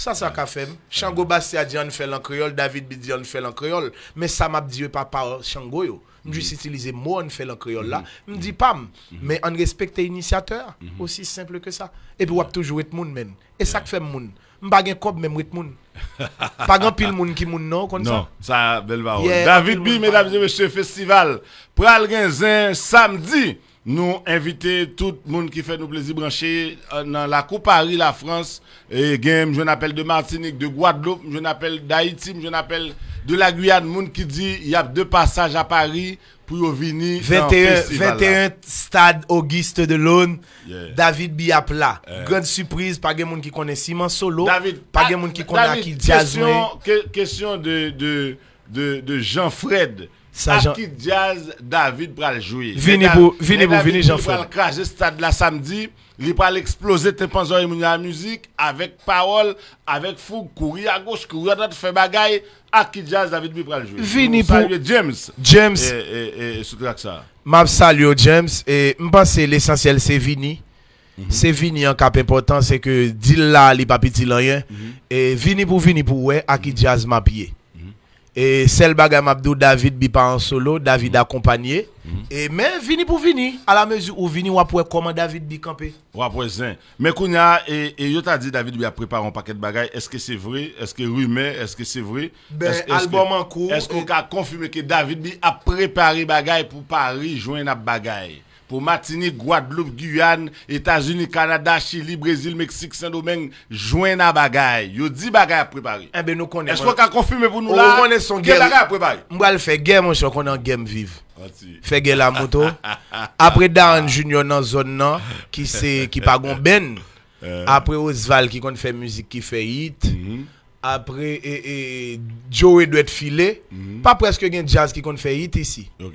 Sa sa ka fem. Chango Bastia di an fel an kriol, David bi di an fel an kriol, men sa map di yo pa pa chango yo. juste mhm. utiliser mot on fait le créole là mhm. me dit pam mhm. mais on respecte initiateur aussi simple que ça et puis on toujours être monde même et ça que fait monde m'pa gen kob même être moun. pas grand pile moun qui moun non comme ça non ça belle parole David B mesdames et messieurs festival pral samedi nous inviter tout le monde qui fait nous plaisir brancher euh, dans la Coupe Paris, la France, et game, je n'appelle de Martinique, de Guadeloupe, je n'appelle d'Haïti, je n'appelle de la Guyane, monde qui dit il y a deux passages à Paris pour venir. 21, 21 stade Auguste de l'Aune, David Biapla. Eh. Grande surprise, pas de monde qui connaît Simon Solo, pas de ah, monde qui connaît qui Jazz. Question, question de, de, de, Jean-Fred. qui Jazz, David va jouer. Venez pour, venez Jean-Fred. David stade la samedi il va exploser tes pensées dans la musique avec parole, avec fou, courir à gauche, courir à droite, faire bagaille. À Aki jazz David Bi pral jouer. Vini pour James. James. Et, et, ça. James et pense l'essentiel c'est Vini. Mhm. C'est Vini en cap important, c'est que d'il là, ne papiers rien. Mhm. Et Vini pour Vini pour ouais, Aki jazz m'a pied. Et celle bagaille Abdou, David bi pas en solo, David mhm. accompagné. Mhm. Et mais vini pour vini, à la mesure où vini, on comment David bi camper. présent. Mais Kounia, et, et t'a dit David lui a préparé un paquet de bagages. Est-ce que c'est vrai? Est-ce que rumeur? Est-ce que c'est vrai? Ben, est-ce, album en cours. Est-ce qu'on a confirmé que David a préparé bagages pour Paris, dans les bagages? pour Martinique, Guadeloupe, Guyane, États-Unis, Canada, Chili, Brésil, Mexique, Saint-Domingue, joint à bagaille. Yo dit bagaille à préparer. Eh ben nous connaissons. Est-ce qu'on a confirmé pour nous oh, là? On connaît son guerre. bagaille à préparer. Moi, le faire guerre, mon cher, qu'on en game vive. Fait guerre la moto. Après Darren Junior dans zone qui c'est, qui pas ben. Euh. Après Osval qui de faire musique, qui fait hit. Mm-hmm. après et, Joe doit être filé. Mm-hmm. Pas presque un jazz qui fait fait hit ici. Ok.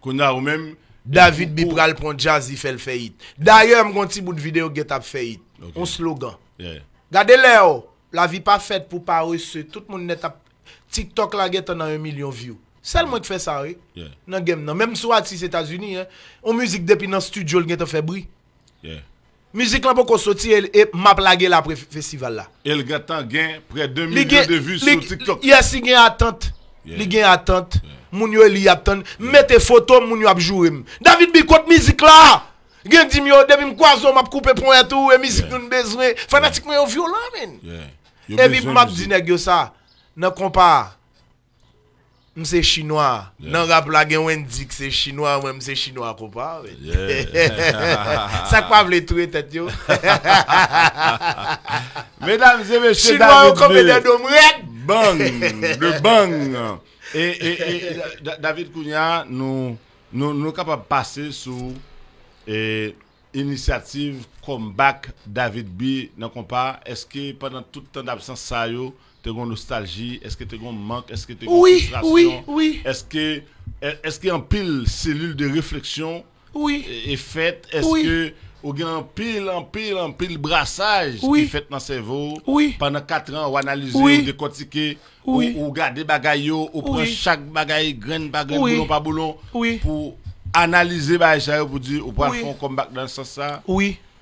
Qu'on a ou même David Bipral pran jazi fel feyit. Daye, mwen ganti moun videyo gen tap feyit. On slogan. Gade le yo, la vi pa fet pou pa ou se. Tout moun gen tap, TikTok la gen tan nan 1 milyon view. Sel mwen ke fey sa re. Nan gem nan. Mem sou ati s'Etats-Unis, on muzik depi nan studio gen tan febri. Muzik lan pou konsoti, e, map la gen la pre-festival la. El gatan gen pre 2 milyon de view sou TikTok. Yes, gen atant. Gen atant. Gen atant. moun yo li mettez photo yo David Bicot musique là gen di mi oh, depuis m'a coupé point et tout musique nous besoin Fanatiquement m'a yo ça nan chinois. Nan rap la gen c'est chinois, moi c'est chinois compa. Ça vle yo. Mesdames et messieurs, chinois Bang, le bang. E, e, e David Kounia, nou kap ap pase sou e, inisiativ kon bak David B nan kompa, eske pandan toutan d'absens sayo, te kon nostalji, eske te kon mank, eske te kon frustrasyon, eske an pil selil de refleksyon efet, eske... Ou gen an pil, an pil, an pil brasaj ki fet nan sevo. Panan 4 an ou analize ou dekotike ou gade bagay yo ou pren chak bagay gren bagay boulon pa boulon pou analize bagay chay ou pou di ou pren fon kombak dan sa sa.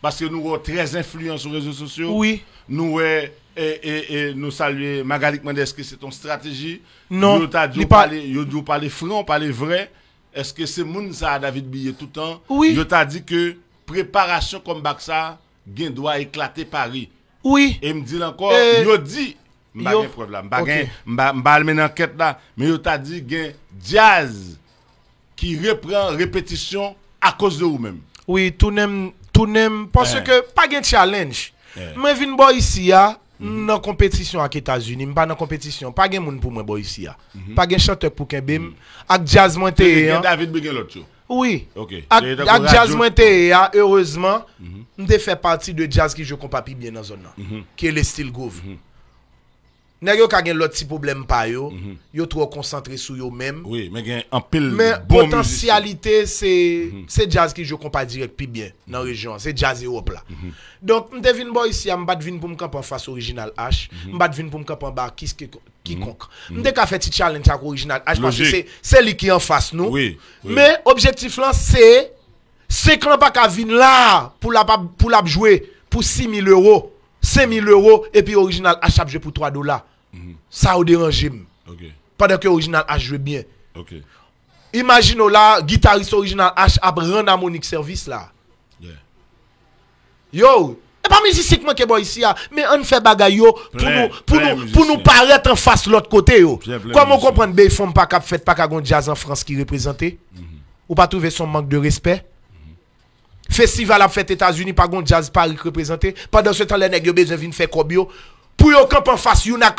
Paske nou ou trez influyen sou rezo sosyo. Nou ou e nou salye Magalik Mendeske se ton strategi. Yo di ou pale flon, pale vre. Eske se moun sa David Bille toutan. Yo ta di ke préparation comme ça, gain doit éclater Paris. Oui. Et me dit encore, il yo dit, pas de problème, m'a okay. une enquête là, mais yo t'a dit gain jazz qui reprend répétition à cause de vous-même. Oui, tout nem, tout nem, parce eh. que pas gain challenge. Eh. Mais vin boy ici, a, Mm -hmm. nan kompetisyon États-Unis, pas nan compétition, pas gain pour pour mwen bo ici ya. Mm -hmm. chanteur pour ken mm -hmm. ak jazz monté. David Begin oui. Ok. Avec Jazz Mwente, mhm. heureusement, je mhm. fait partie de Jazz qui joue comme papi bien dans la zone. Qui mhm. est le style groove. Mm -hmm. ka gen lot si problème pa yo, mm -hmm. yo tro sou yo même Oui, mais gen pile. bon musisyon. c'est c'est jazz qui joue kompa direct pi bien nan région, c'est jazz Europe là. Donc -hmm. Donk, mte ici, bo yisi ya, mbat vin pou mkampan fas original H, mm -hmm. mbat vin pou mkampan ba kiske quiconque. Mhm. Mm Nous avons fait un challenge original. Parce ah, que c'est lui qui est en face nous. Mais l'objectif là, c'est 5 ans pas venir là pour la, pour jouer pour 6 000 euros, 5 000 euros, et puis original a pour 3 dollars. Mhm. Ça a dérangé. Pendant que original a joué bien. Okay. Imaginons là, guitariste original H a à Monique service là. Yo, pas musique qui est ici, ah, mais on fait bagay pour nous, pour nous, pour nous paraître en face de l'autre côté. Comment comprendre que ben, font pas cap fait pas un jazz en France qui représenté mhm. Ou pas trouver son manque de respect mhm. Festival a fait États-Unis, pas gon jazz Paris représenté. Pendant ce temps, les nègres ont besoin de faire cobio. Pour yon camp en face, yon a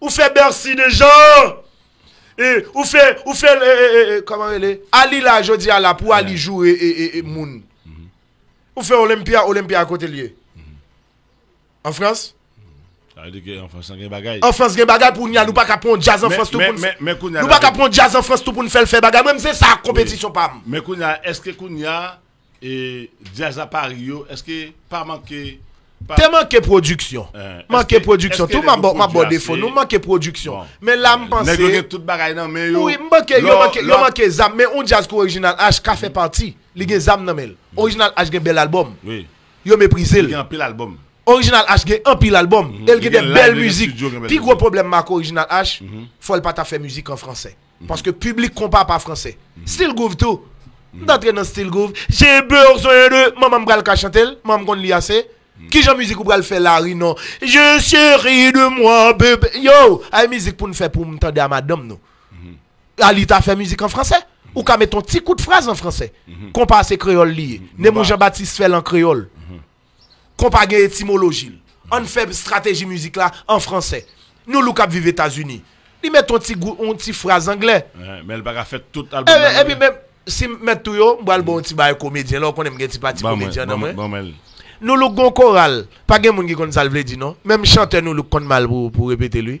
Ou fait Bercy de gens. Et ou fait, ou fait, eh, eh, eh, comment elle est Ali là, je dis à la, pour Ali jouer et, Moun. Mhm. Ou fait Olympia, Olympia à côté lui. En France en France, il y a des choses En France, il y a des choses pour nous. Nous ne pouvons pas prendre jazz en France. pas prendre jazz en France tout pour nous faire faire choses Même c'est ça, compétition. pas. Mais Kounia, est-ce que Kounia et jazz à Paris, est-ce que pas manqué T'es manqué production. Manquer euh, manqué production. Tout ma bon ma bon défaut, nous manqué production. Mais là me pense que Oui, manqué, yo manqué, yo manqué zam, mais on jazz original H ka fait partie. Li gen zam nan mel. Mm. Original H bel album. Oui. Yo méprisé le. Il Original H a un pile album. Mhm. Elle gagne belle belles musiques. gros problème avec Original H, il mhm. ne faut pas ta faire musique en français. Mhm. Parce que le public compare pas français. Still groove tout. dans Style groove. J'ai besoin de. Maman m'a le chanter. Maman sais pas assez. Qui j'ai musique ou pour faire la non? Je rire de moi, bébé. Yo, a musique pour nous faire pour nous à madame, non? Ali ta fait musique en français? Ou ka met un petit coup de phrase en français? Compare ses créoles liées. Nemo bah. Jean-Baptiste fait en créole qu'on pas étymologie. On fait stratégie musique là en français. Nous, nous cap vivre États-Unis. Ils mettent un petit un petit phrase anglais. mais elle va faire tout album. Et, puis même si met tout yo, moi bon petit bail comédien là, on connaît un petit parti comédien non mais. Nous le gon choral, pas gen moun qui connaît ça veut dire non. Même chanteur nous le connaît mal pour répéter lui.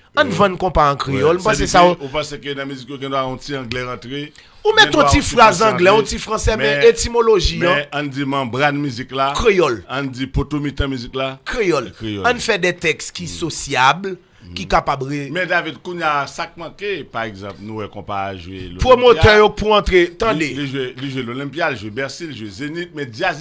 On ne vend pas en créole. Parce ça. On pense que dans la musique, on a un petit anglais rentré. Ou met un petit phrase anglais, un petit français, mais étymologie. Hein. Mais on dit membrane musique là. Créole. On dit potomita musique là. Créole. On fait des textes qui sont mm. sociables mm. qui capables... mais David Kounia sac manqué par exemple nous eh, on pas jouer promoteur pour entrer attendez le joue l'Olympia je joue Bercy le joue Zénith mais Jazz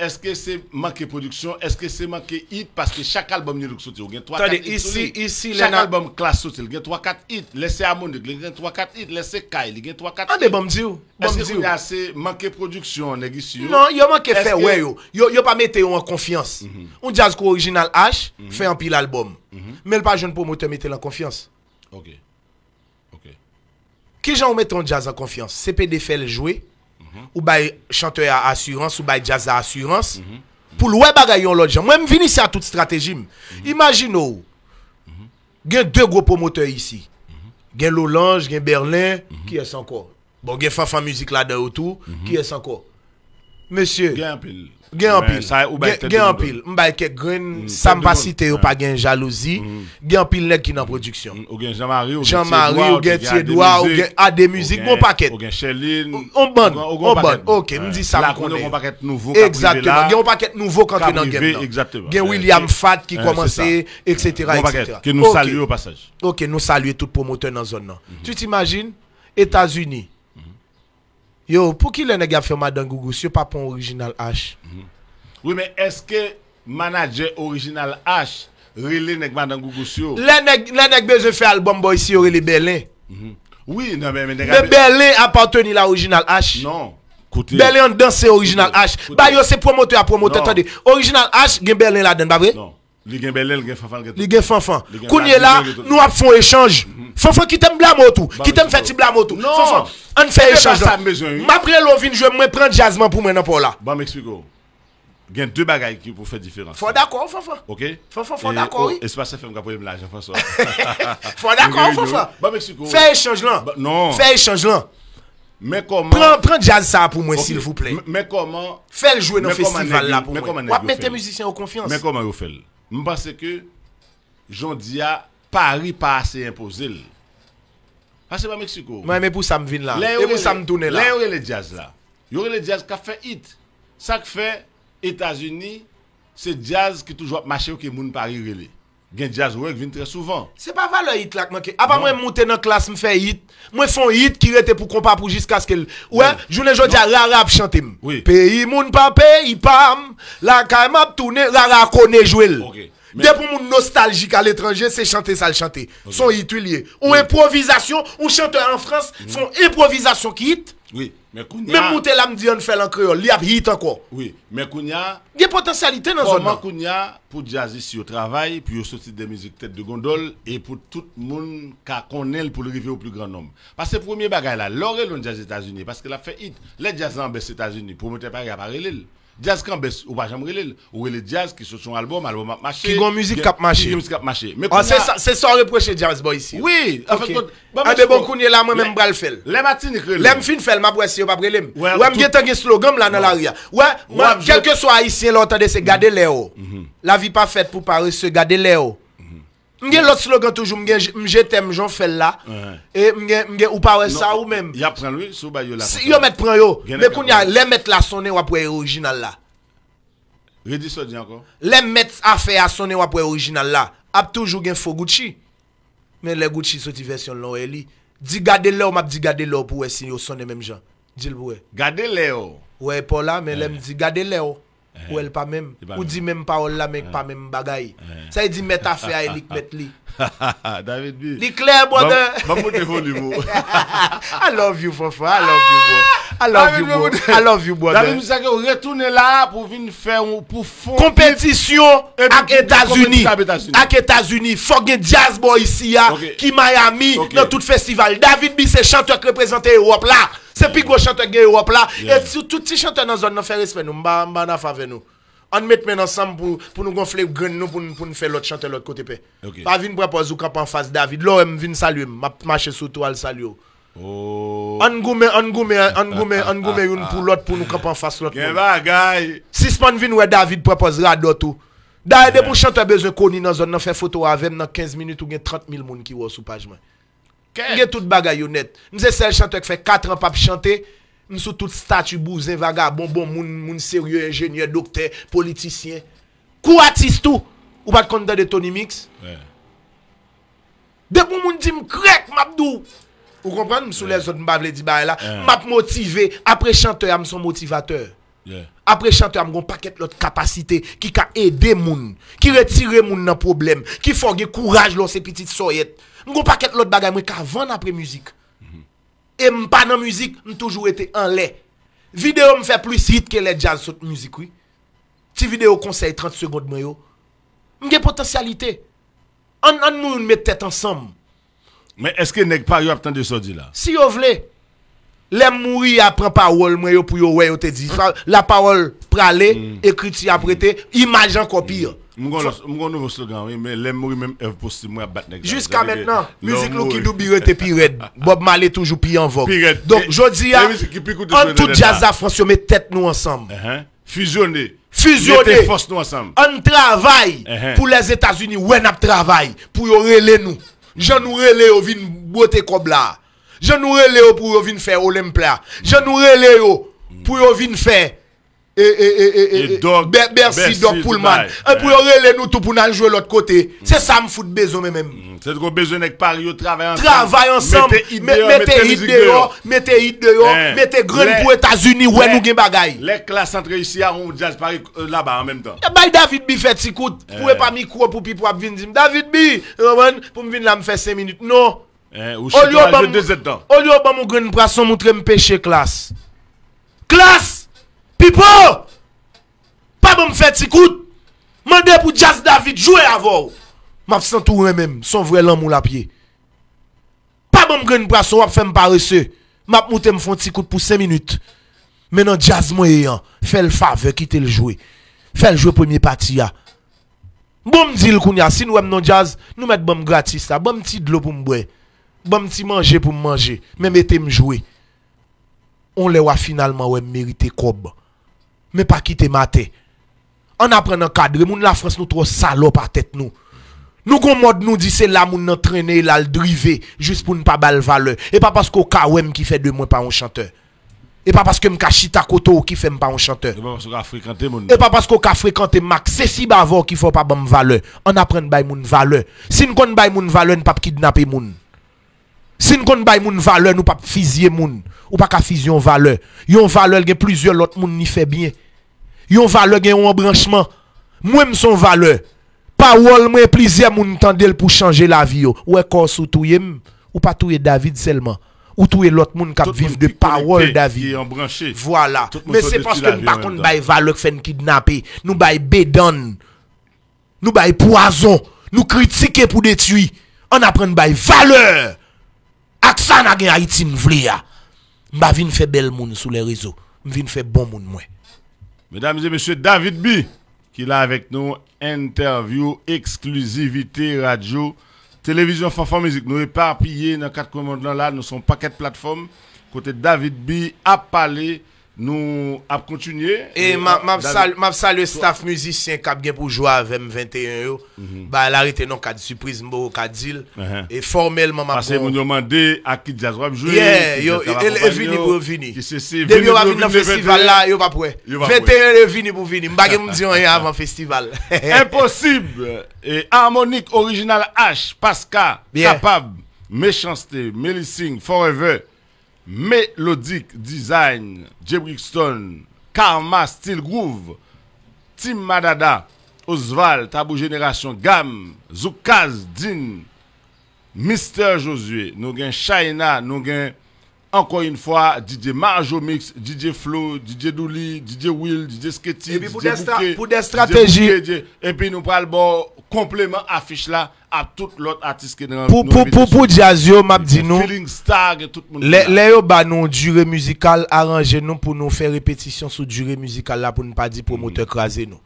est-ce que c'est manqué production, est-ce que c'est manqué hit, parce que chaque album nous il y a 3 4 hits. Ici, ici, chaque album classe il y a 3 4 hits. Laissez Amonique, il y a 3 4 hits, laissez Kyle, il y a 3 4 ah, hits. mais bon dieu. Est-ce que vous assez manqué production n'est-ce pas? Non, il manqué faire ouais yo. Yo yo pas mettre en confiance. On mhm. jazz est original H mhm. fait un pile album. Mhm. Mais le pas jeune promoteur mettre en confiance. OK. OK. Qui j'en met un jazz en confiance? C'est PDF le jouer ou bay chanteur à assurance, ou bay jazz à assurance, pour louer web l'autre gens. Moi, je ici à toute stratégie. Imaginez, il y a deux gros promoteurs ici. Il y a Lolange, il y a Berlin, qui est encore. Bon, il y a Fafa Musique là-dedans autour, qui est encore. Monsieur. Gen Gen anpil, gen anpil, mbay kek gren, sam pa site yo pa gen jalouzi, mm-hmm. gen anpil nek ki nan produksyon. Mm, ou gen Jean-Marie, ou gen Thiedouard, ou gen Ade Musique, bon paket. Ou gen Chéline, on bon, on bon, ok, mdi sa mkone. La konen kon paket nouvo kaprive la. Gen yon paket nouvo kaprive nan gen nan. Gen William Fat ki komanse, etc. Ke nou salye ou pasaj. Ok, nou salye tout promoteur nan zon nan. Tu t'imagine, Etats-Unis. Yo, pour qui le nègre fait Madame Gougou, pas pour original H. Mhm. Oui, mais est-ce que manager original H relé nèg Madame Gougou sur Le nèg le nèg besoin faire album boy si relé Berlin. Mhm. Oui, non mais mais Berlin appartenait à original H. Non. Berlin Berlin danse original H. Bah yo c'est promoteur à promoteur Original H gen Berlin là-dedans, pas vrai? Non. Li gen belel, gen fanfan, gen tout. Li gen fanfan. Kounye la, nou ap fon échange. Mm-hmm. Fanfan ki tem blamotou, ki tem feti blamotou. Fanfan, an fè échange la. Mapre lo vin, jwe mwen pren pour moi. mwen anpon la. Ba m'eksplikou. Gen deux bagay qui pou faire différence. Faut d'accord, fanfan. Ok? Fanfan, fon d'akor, oui. Oh, Espase fèm ka pou lèm l'ajan, fanfan. françois d'akor, fanfan. Ba m'eksplikou. échange là. Non. un échange là. Mais comment Prends prend jazz ça pour moi s'il vous plaît. Mais comment Fais le jouer dans le festival là pour moi. Ou mettez musiciens en confiance. Mais comment vous faites Mpase ke jondi a pari pa ase impozil. Ase ah, ba Meksiko. Mwen mwen pou sam vin la. Mwen mwen pou sam dounen la. Lè yon rele jazz la. Yon rele jazz ka fe it. Sa ke fe Etasuni, se jazz ki toujwa mache ou ke moun pari rele. Gen jazz work vin très souvent. C'est pas valeur hit là que A pas moi monter dans classe me fait hit, moi font hit qui rete pour compa pour jusqu'à ce qu'elle Ouais, journée jodi a rap chanter. Pays moun pa pays pam, la kay m'a tourner la connaît jouer. OK. Mais... Dès pour mon nostalgique à l'étranger, c'est chanter ça le chanter. Son hit Ou improvisation, ou chanteur en France, mm. font improvisation qui hit. Oui, mais Kounia... Même Mouté me dit, on fait l'en créole, il y a hit encore. Oui, mais Kounia... Il y a potentialité dans ce Comment Kounia, pour sur au travail, puis au sorti des musique tête de gondole, et pour tout le monde qui connaît pour arriver au plus grand nombre. Parce que le premier bagage là, est en jazz États-Unis, parce qu'il a fait hit. Les jazz en baisse États-Unis, pour monter Paris à Paris, Jazz quand on ou pa j'aime ou rele jazz qui sur son album, album qui marché. musique musique ah, c'est ça reprocher jazz Boy ici. Oui. En fait, de bon la, moi même bral fel. Les matines Les fin fel, ma bresse yo Ouais, slogan là dans la Ouais, quel que soit ici, l'entende se gade le La vie pas faite pour Paris, se gade le Mwen gen lot slogan toujou mwen gen jete mwen jen fè la, mwen gen upa wè non, sa ou mèm. Yon mèt pren yon, mwen koun yon, lè mèt la sonè wè pou e orijinal la. Rè di so di ankon? Lè mèt a fè a sonè wè pou e orijinal la, ap toujou gen fò goutchi. Mwen lè goutchi soti versyon lò wè li. Di gade lè ou mè ap di gade lè ou pou wè si yon sonè mèm jan. Dil pou wè. Gade lè ou? Wè pou la mè lè mè di gade lè ou. Ou el pa mem, eh, ou di mem pa ol la menk pa mem bagay eh, eh. Sa e di meta fe a elik met li David B. L'éclair, brother. I love you Fofa. I love you bro. I love you I love you brother. David retourne là pour venir faire pour compétition avec États-Unis. Avec États-Unis, jazz boy ici hein, qui Miami dans tout festival. David B c'est chanteur qui représente Europe là. C'est plus gros chanteur Europe là et tout petit chanteur dans zone nous fait respect nous, nous on met maintenant ensemble pour, pour nous gonfler grain nous pour, pour nous faire l'autre chanter l'autre côté paix. Pas venir proposer camp en face David. Là on vient saluer, m'a marcher sur toile saluer. Oh. On goume, on goume, on goume, on goume une pour l'autre pour nous camp en face l'autre. Quel bagaille. Si on vient ouais David propose radot tout. D'ailleurs, yeah. pour chanter besoin connu dans zone, faire une photo avec dans 15 minutes ou 30 000 personnes qui sont sur page. Il y a toute bagaille honnête. Nous sommes seul chanteur qui fait 4 ans pas chanter. M sou tout statu bou, zin vaga, bonbon, moun seryo, enjenye, dokte, politisyen. Kou atis tou? Ou bat kondade Tony Mix? Depou bon, moun di m krek, m ap dou. Ou kompande m sou le zot m bavle di baye la? M ap motive, apre chanteur am son motivateur. Apre chanteur am goun paket lot kapasite ki ka ede moun. Ki retire moun nan problem, ki fogue kouraj lò se pitit soyet. M goun paket lot bagay m wè ka van apre müzik. et pas dans musique, j'ai toujours été en l'air. Vidéo me fait plus hit que les jazz sur la musique oui. Ti vidéo conseil 30 secondes moi yo. une potentialité. On on nous mettre tête ensemble. Mais est-ce que n'est pas yo de sorti là Si vous voulez les mourir après parole moi pour yo ouais yo te dit la parole praler, mm. écriture apprêté image encore pire. Mon nouveau slogan, oui, mais l'aime même possible, moi, battre Jusqu'à maintenant, musique qui Doubire était red. Bob Marley toujours pire en vogue. Donc, je dis à, en tout jazz à France, met tête nous ensemble. Uh-huh. Fusionner. Fusionner. force nous ensemble. On travaille uh-huh. pour les États-Unis, ouais, travail travaille pour y reler nous. Je nous relais, on vient botter Je nous relais pour venir faire Olympia. Je nous relève pour venir faire et, merci dog, Pullman. Et pour reler nous tout pour nous jouer l'autre côté. C'est ça me fout besoin même. Mm, c'est trop besoin avec Paris, travail ensemble. Travail ensemble. Mettez hit dehors, oh, mettez hit oh, dehors, mettez graines pour États-Unis où nous gagne bagaille. Les classes entre ici à on jazz Paris euh, là-bas en même temps. Et eh, bah David B fait si coûte. Eh. Pour pas micro pour puis pour venir David B, pour me venir là me faire 5 minutes. Non. Eh, au lieu de deux ans. Au lieu de mon grain pour montrer me pêcher classe. Classe Pipo, pas bon fait si Mandez pour Jazz David jouer avant. sent tout même, son vrai l'amour la pied. Pas bon grand bras, on va faire paresseux. M'a monté me faire petit pour 5 minutes. Maintenant Jazz moyen, fais le faveur quitte le jouer. Fais le jouer premier parti a. Bon dit le kounya, si nous non jazz, nous mettons bon gratis ça, bon petit de l'eau pour me Bon petit manger pour me manger, mais mettez me jouer. On le voit finalement ouais mérité kob mais pas quitter maté. On apprend un cadre, moun la France nous trop salope par tête nous. Nous gon mode nous dit c'est là moun entraîner, là le driver juste pour ne pas bal valeur et pas parce qu'au kawem qui fait de moi pas un chanteur. Et pas parce que m'kachita koto qui fait pas un chanteur. Et pas parce qu'on fréquenté fréquenter Et pas parce qu'on fréquenté Max si bavo qui faut pas bon valeur. On apprend bay moun valeur. Si nous kon bay moun valeur, ne pas kidnapper moun. Si nous ne valeur, nous valeur, nous pas physier moun. Ou pas valeur. fusion valeur. Yon valeur que plusieurs autres moun ni fait bien. Yon valeur y un branchement. Moi son valeur. Parole moi plusieurs moun tendel pour changer la vie yo. Ou est corps ou pas touye David seulement. Ou touye l'autre moun qui vivent de parole David. Voilà. Mais c'est parce que nous pas contre bail valeur fait kidnapper. Nous bail bédon. Nous bail poison. Nous critiquons pour détruire. On apprend de valeur ça n'a gen Haïti m'vle ya. M'ba vin fait bel moun sous les réseaux. M'vin fait bon moun Mesdames et messieurs, David B qui est avec nous interview exclusivité radio télévision fanfan musique nous éparpillés dans quatre commandes là, nous sommes paquet plateforme côté David B a parlé Nou ap kontunye. E map salwe staff muzisyen kap gen pou jwa avèm 21 yo. Mhm. Ba lari tenon kad suprise mbo kad dil. Uh-huh. E formelman map kon. Ase moun nomande akid jazz wap jwè. Ye, yo, el evini e- pou evini. Debyo avèm nan festival la, yo pa pouè. 21 e. yo evini pou evini. Mbagèm diyon yon avèm festival. Impossible! E Harmonik original H, Paska, Kapab, Mèchanstè, Mélissing, Forever. Melodik Design, Jebrick Stone, Karma, Steel Groove, Tim Madada, Ozval, Tabou Generation, Gam, Zoukaz, Din, Mr. Josue, Nogen Chayna, Nogen... Encore une fois, DJ Marjo Mix, DJ Flo, DJ Douli, DJ Will, DJ Sketty, DJ puis pour des stratégies. et puis nous parlons bon complément affiche là à tout l'autre artiste qui est dans Pour, pour, pour, pour m'a dit nous. Feeling star tout le monde. Les durée musicale, arrangez nous pour nous faire répétition sur durée musicale là pour ne pas dire promoteur craser nous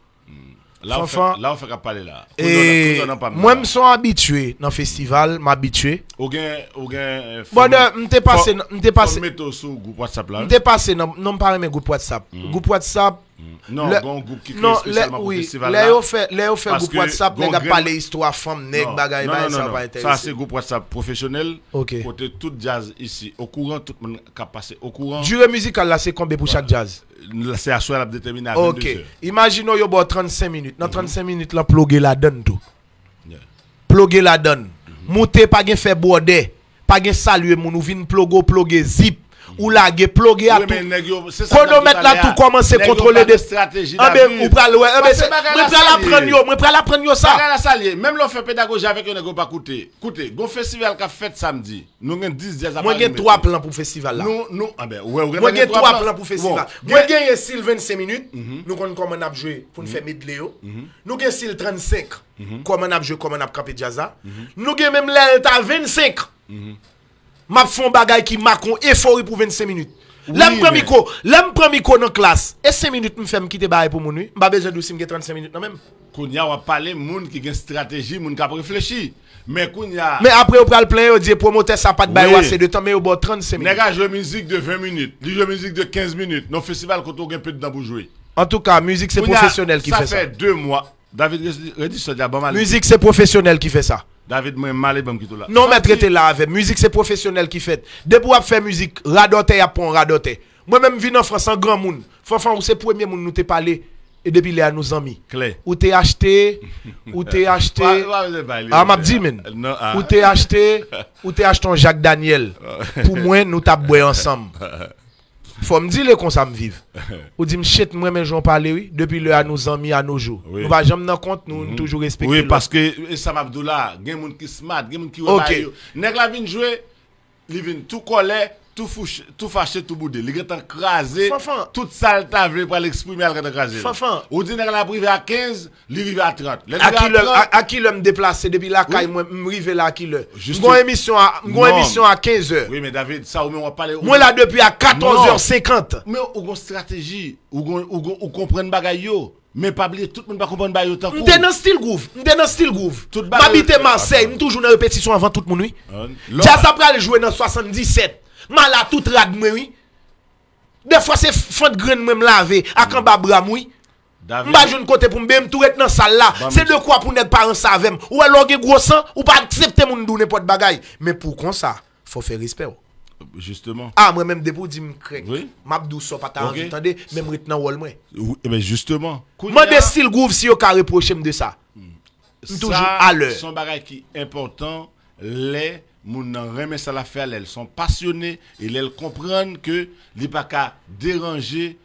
là on fait pas là Moi moi me suis habitué Dans le festival, je Ou habitué. Euh, bon je suis mte Je suis passé Je meto sou passé WhatsApp Je suis passé WhatsApp. Groupe WhatsApp, non, bon groupe qui crée non, spécialement pour oui, festival là. Léo fait, groupe WhatsApp, nèg a histoire femme, nèg bagaille bah, ça va Ça c'est groupe WhatsApp professionnel. OK. Côté tout jazz ici, au courant tout le monde qui a passé au courant. Durée musicale là c'est combien pour chaque jazz C'est à soi la déterminer Imaginez OK. Imaginons yo 35 minutes. Dans 35 mhm. minutes là ploguer la donne tout. Ploguer la donne. Mhm. Monter pas de faire border, pas gain saluer mon ouvine, vinn plogo ploguer zip ou lage, plogué à tout. Chronomètre là tout commencer à contrôler des stratégies. Ah ben, ou pral, ouais, eh ben, moi pral apprendre yo, moi pral apprendre yo ça. Même l'on fait pédagogie avec un nèg pas coûter. Coûter, gon festival qu'a fait samedi. Nous gagne 10 dias avant. Moi gagne 3 plans pour festival là. Nous nous ah ben, ouais, moi gagne 3 plans pour festival. Moi gagne s'il 25 minutes, mhm. nous connait comment on a joué pour nous faire medley. Mhm. Mhm. Nous gagne s'il 35, comment on a joué, comment on a campé Nous gagne même l'elta 25 m'a font bagay qui marquent euphorie pour 25 minutes. L'aime prend micro, l'aime prend micro dans classe. Et 5 minutes me fait me quitter bail pour mon nuit. M'a besoin de si 35 minutes non même. Kounya va parler monde qui une stratégie, monde qui a réfléchi. Mais Kounya Mais après on prend le plein, on dit promoteur ça pas de bail c'est de temps mais au bout 35 minutes. Nèg joue musique de 20 minutes, il joue musique de 15 minutes. Nos festival quand on un peu de temps pour jouer. En tout cas, musique c'est professionnel qui fait ça. Ça fait deux mois. David Redis, ah, Musique c'est professionnel qui fait ça. David, moi, mal bon qui tout là. Non, mais es là avec. Musique, c'est professionnel qui fait. Dès pour faire musique, radoter a pour Moi-même, venu en France, en grand monde. Fanfan, c'est le premier monde nous t'es parlé. Et depuis, il y a nos amis. Clé. Ou t'es acheté, ou t'es acheté. ah, m'a dit, men. Euh, ou ah. t'es acheté, ou t'es acheté un Jacques Daniel. Pour moi, nous t'as ensemble. faut me dire qu'on ça me vive. Ou dit chète moi mais j'en parle oui depuis le à nos amis à nos jours. Nous va jamais dans compte nous mhm. toujours respecter. Oui parce que y eh, a gen moun qui smart, des gens qui Okay. Nèg la vinn jouer, li vinn tout coller, tout fouché, tout fâché, tout boudé. Les gars écrasé, toute sale table pour l'exprimer, elle est crasé. Ou dit la privé à 15, l'arrivé à 30. À qui l'homme déplacé depuis la caille, moi, arrivé là, à qui le. Mon émission à, émission à 15 h Oui, mais David, ça, on va parler. Moi, là, depuis à 14h50. Mais, ou une stratégie, ou comprendre bagaille, Mais pas oublier, tout le monde va comprendre pas autant que. M'dé dans style groove, m'dé dans style groove. M'habite Marseille, toujours une répétition avant tout le monde, oui. Euh, Jazz après jouer dans 77. Mal à tout rag oui. Des fois c'est de graine même laver à kan babram oui. Mba joun côté pour moi-même. tout être dans salle là. C'est de quoi pour n'être pas en savem. Ou alors gen gros sang ou pas accepter moun dou n'importe bagay. Mais pour qu'on ça, faut faire respect. Oh. Justement. Ah, moi-même, depuis dis-moi, craig. Oui. pas t'en même maintenant wall, moi. Oui, mais eh ben, justement. Moi, des s'il groove, si yo ka reproche de ça. Hmm. Toujours à l'heure. Son bagay qui important, les moun remet ça la faire elles sont passionnées et elles comprennent que li pas qu'à déranger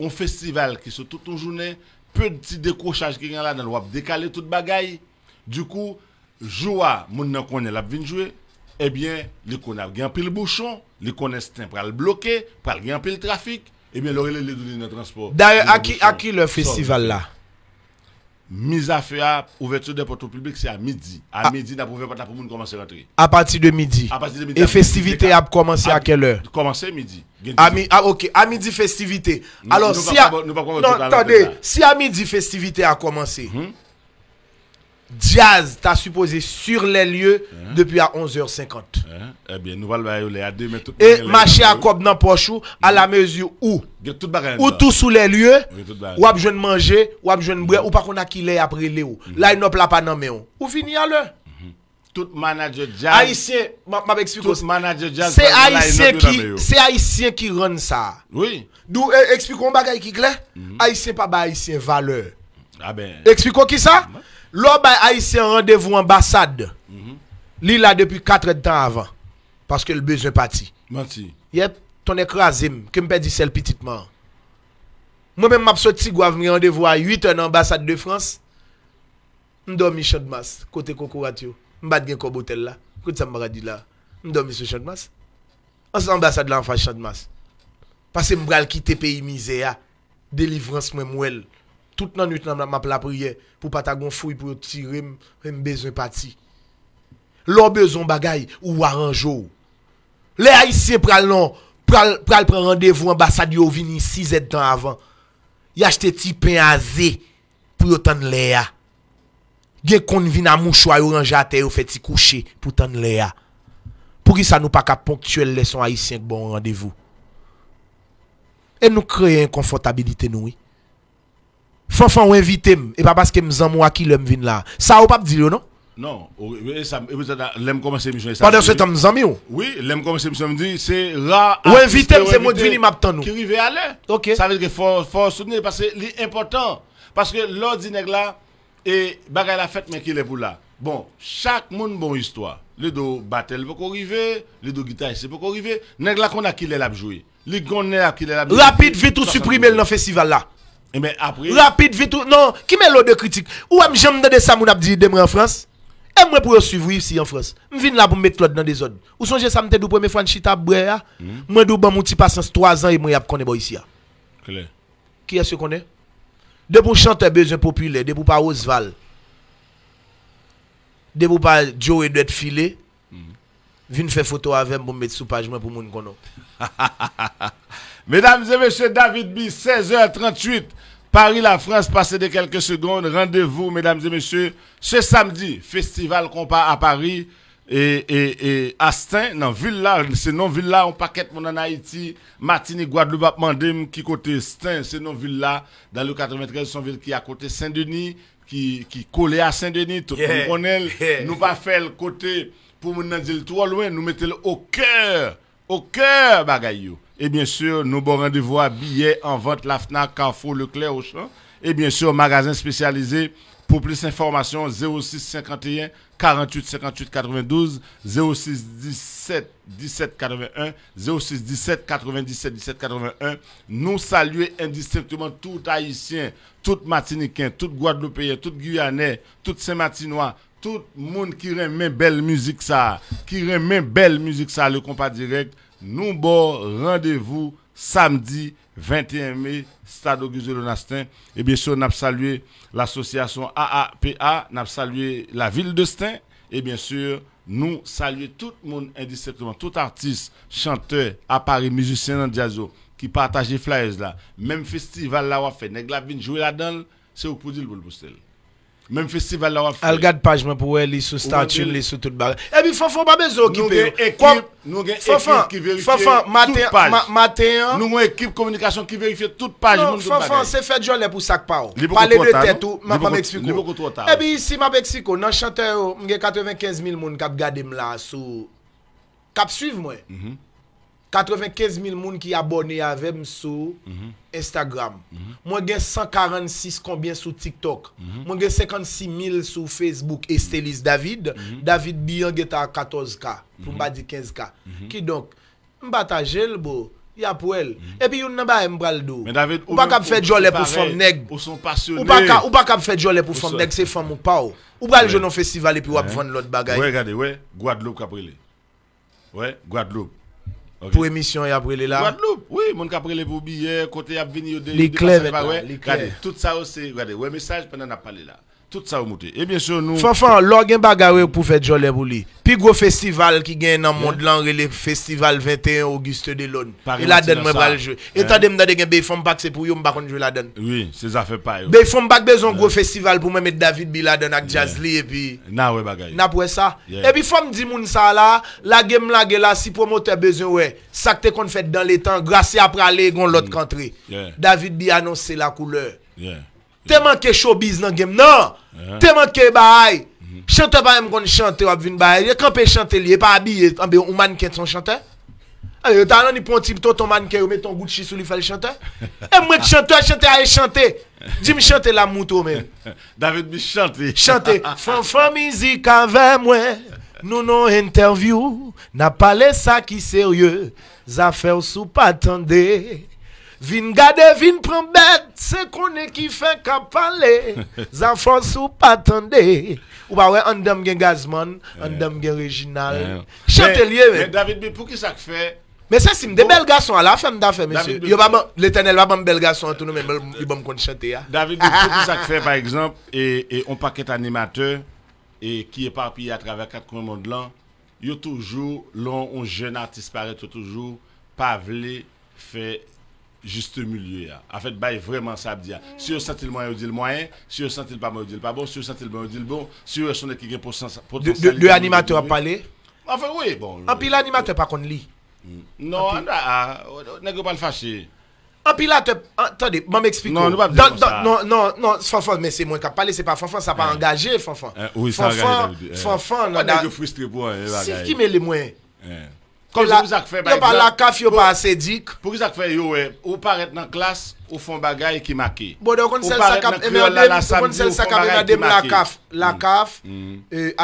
un festival qui se toute une journée petit décrochage qui est là dans le web décaler toute bagaille du coup joie moun nan connaît la vinn jouer eh bien li connaît bien pile bouchon li connaît pour le bloquer pour gagne pile trafic eh bien leur les donner dans transport d'ailleurs à qui à qui le festival là mise à feu ouverture des portes au public, c'est à midi. À, ah. midi, on pouvait pas pour commencer à rentrer. À partir de midi. À partir de midi. Et festivité a commencé à quelle heure Commencer midi. À midi, ah, ok, à midi festivité. Alors si à... Non, attendez, si à midi festivité a commencé, mhm. Jazz t'a supposé sur les lieux hein? depuis à 11h50. Hein? Eh bien, nous allons aller à deux, mais tout Et marcher à Cob dans poche à la mesure où, tout ou tout sous les lieux, Où ou a manger, ou a besoin boire, mm. ou pas qu'on a qu'il est après Léo. Mm. Là, il a pas la mais oh. Ou fini à l'heure. Mm-hmm. Tout manager jazz. Haïtien, m'a expliqué. Tout manager jazz. C'est haïtien qui, c'est haïtien qui run ça. Oui. D'où, eh, expliquons bagay qui clair. Mm-hmm. Haïtien pas haïtien valeur. Ah ben. Expliquons qui ça? ici un rendez-vous ambassade. Mm -hmm. Li là depuis 4 ans avant. Parce que le besoin parti. Menti. Yep, ton écrasé, que me dit celle petitement. Moi-même, m'a sorti gouave rendez-vous à 8 ans ambassade de France. M'dormi champ de masse, côté Cocoratio, M'bat gen comme hôtel là. Kout sa m'a là. M'dormi sur de masse. En ambassade là en face champ de masse. Parce que m'bral quitter pays misère. Délivrance moi mouel. Tout nan ut nan m ap la priye pou pata gonfouy pou yo ti rem bezon pati. Lò bezon bagay ou a ranjou. Le a isye pral nan, pral pral randevou ambasad yo vini 6 et tan avan. Yache te ti pen a zi pou yo tan le a. Gen kon vin a mouchou a yo ranjate yo fe ti kouche pou tan le a. Pou ki sa nou pak a ponk tchuel leson a isye k bon randevou. E nou kreye konfortabilite noui. Fanfan ou invité et pas parce que m'zan amis qui l'aime vin là. Ça ou pas dire non Non, et ça ça l'aime commencer ça. Pendant ce temps m'zan mi ou oh. Oui, l'aime commencer mission me dit c'est là Ou invité c'est moi vin Qui rive à l'air OK. Ça veut dire faut faut soutenir parce que l'important parce que l'ordi là et bagaille la fête mais qui est pour là. Bon, chaque monde bon histoire. Le do battle peut arriver, le deux guitare c'est peut arriver. Nèg là qu'on a qui l'a jouer. Les gonne a qui l'a Rapide vite ou supprimer le festival là. Mais eh ben, après. Rapide, vite, non, qui met l'eau de critique Ou même j'aime de ça, mon abdi, demain en France Et eh, moi pour suivre ici en France. Je viens là pour mettre l'autre dans des zones. Ou songez ça, me premier fois, chita brea. Moi, je ban mon petit patience trois ans et moi, je connais ici. Ah. Qui est-ce qu'on est De pour chanter besoin populaire, de pour pas Oswald, de pour pas Joe et d'être filé. Vin faire photo avec pour mettre sous page pour moun kono. Mesdames et messieurs, David B, 16h38. Paris, la France, passé de quelques secondes. Rendez-vous, mesdames et messieurs, ce samedi, Festival part à Paris. Et, à et Astin, non, Villa, c'est non Villa, on paquette mon en Haïti, Martinique, Guadeloupe, Mandem, qui côté Stin, c'est non Villa, dans le 93, son ville qui est à côté Saint-Denis, qui, qui collé à Saint-Denis, tout le nous connaît, nous pas faire le côté, pour nous dire trop loin, nous mettons au cœur, au cœur, bagaille. Et bien sûr, nos bons rendez-vous à billets en vente la FNAC, Carrefour, Leclerc, Auchan. Et bien sûr, magasin spécialisé. Pour plus d'informations, 06 51 48 58 92, 06 17 17 81, 06 17 97 17 81. Nous saluons indistinctement tout Haïtien, tout Martiniquain, tout Guadeloupéen, tout Guyanais, tout Saint-Martinois, tout le monde qui remet belle musique ça, qui remet belle musique ça, le compas direct nous bon rendez-vous samedi 21 mai, stade Auguste Lonastin. Et eh bien sûr, nous saluons l'association AAPA, nous saluons la ville de Stein. Et eh bien sûr, nous saluons tout le monde indistinctement, tout artiste, chanteur, Paris, musicien dans jazz qui partage les flyers là. Même festival là, on fait, nous la jouer là-dedans, c'est au pour dire le Mèm festival la wap fè. Al gad page mwen pou wè lissou, statue lissou, tout bagay. Ebi Fonfon babè zo kipe yo. Fonfon, Fonfon, Maten, Maten. Nou mwen ekip komunikasyon ki verifye tout page mwen non, tout bagay. Fonfon, se fè diolè pou sakpaw. Palè dè tètou, mèm mèm ekspikou. Ebi si mèm ekspikou, nan chante yo, mwen gen 95 mil moun kap gade mla sou... Kap suiv mwen. 95 000 personnes qui abonnés avec moi sur Instagram. Moi, j'ai 146 combien sur TikTok. Moi, j'ai 56 000 sur Facebook. Et David. David Bian est à 14K. Pour pas dire 15K. Qui donc, m'battage le beau. Il y a pour elle. Et puis, il y a un dos. Mais David, ou pas faire jolet pour femme nègre. Ou son passionné. Ou pas faire jolet pour femme nègre, c'est femme ou pas. Ou pas le jeune festival et puis ou vendre l'autre bagaille. Ouais, regardez, ouais. Guadeloupe, Caprile. Ouais, Guadeloupe. Pour émission et après les là. Guadeloupe, oui, mon après les pour billets, côté à venir de clés. tout ça aussi, regardez, ouais message pendant a parlé là. Tout ça au mouté. Et eh bien sûr, nous. Fanfan, l'organ bagarre pour faire jolie pour lui. Puis gros festival qui gagne dans le monde, yeah. le festival 21 Auguste de Et Il donne, moi, pas le jouer. Et t'as des gens qui font c'est pour moi je ne jouer la donne. Oui, c'est ça fait pas. Ils besoin gros festival pour mettre David Biladen avec Jazz et puis. Na ouais bagarre. Na pour ça. Et puis, faut me dire, moun ça là, la game la là, si promoteur besoin, ouais, ça que t'es qu'on fait dans les temps, grâce après aller, dans mm. l'autre country. David Bi annoncé la couleur. Yeah. T'es manqué showbiz dans le game non T'es manqué baï chanteur pas même chanter, chante ou vinn baï Quand camper chanter il est pas habillé ah, en un son chanteur Allez, ah, t'as un petit type ton mannequin, met ton Gucci sur lui, fait le chanteur. Et eh, moi, chanteur, chanteur, allez chanter. Dis-moi, chanter la moutou, même. David, me chante. Chante. Fanfan musique avec moi. Nous, non, interview. N'a pas les ça qui sérieux. Affaires sous pas attendez. Vin gade, vin pran bet, se konen ki fè kapan le. Zan frans ou patande, ou ba we an dem gen gazman, an eh. dem gen rejinal. Eh. Chante liye men. David Bepoukis ak fè. Men sa sim de bel gason a la fèm da fè men. Le tenel va ban bel gason an tou nou men, men yon ban kon chante ya. David Bepoukis ak fè par exemple, e on paket animateur, e ki e papi a travèr kat koumen mond lan, yo toujou, lon, on jen artiste parè tou toujou, Pavlé fè... juste milieu. En fait, bah, vraiment ça veut dire. Si vous sentez le moyen, vous dites le moyen. Si vous sentez le pas, vous ben, dites le pas bon. Si vous sentez le bon, vous dites le bon. Si vous sentez vous dites le bon. Deux animateurs à parler. Enfin, oui, bon. En pile, l'animateur euh, pas qu'on lit. Mm. Non, ah, on n'est pas le fâché. En pile, attendez, je m'explique. Non, non, non, non, non, Fanfan, mais c'est moi qui parle, c'est pas Fanfan, ça n'a pas hein. engagé, Fanfan. Hein, oui, ça engagé. Fanfan, non, hein. non. C'est qui met les moyens? Yon pa lakaf, yon pa asedik. Pouk yon sakfe yowe, ou paret nan klas, ou fon bagay ki make. Ou paret nan kriol la eh, la samdi, ou fon bagay ki make. Lakaf,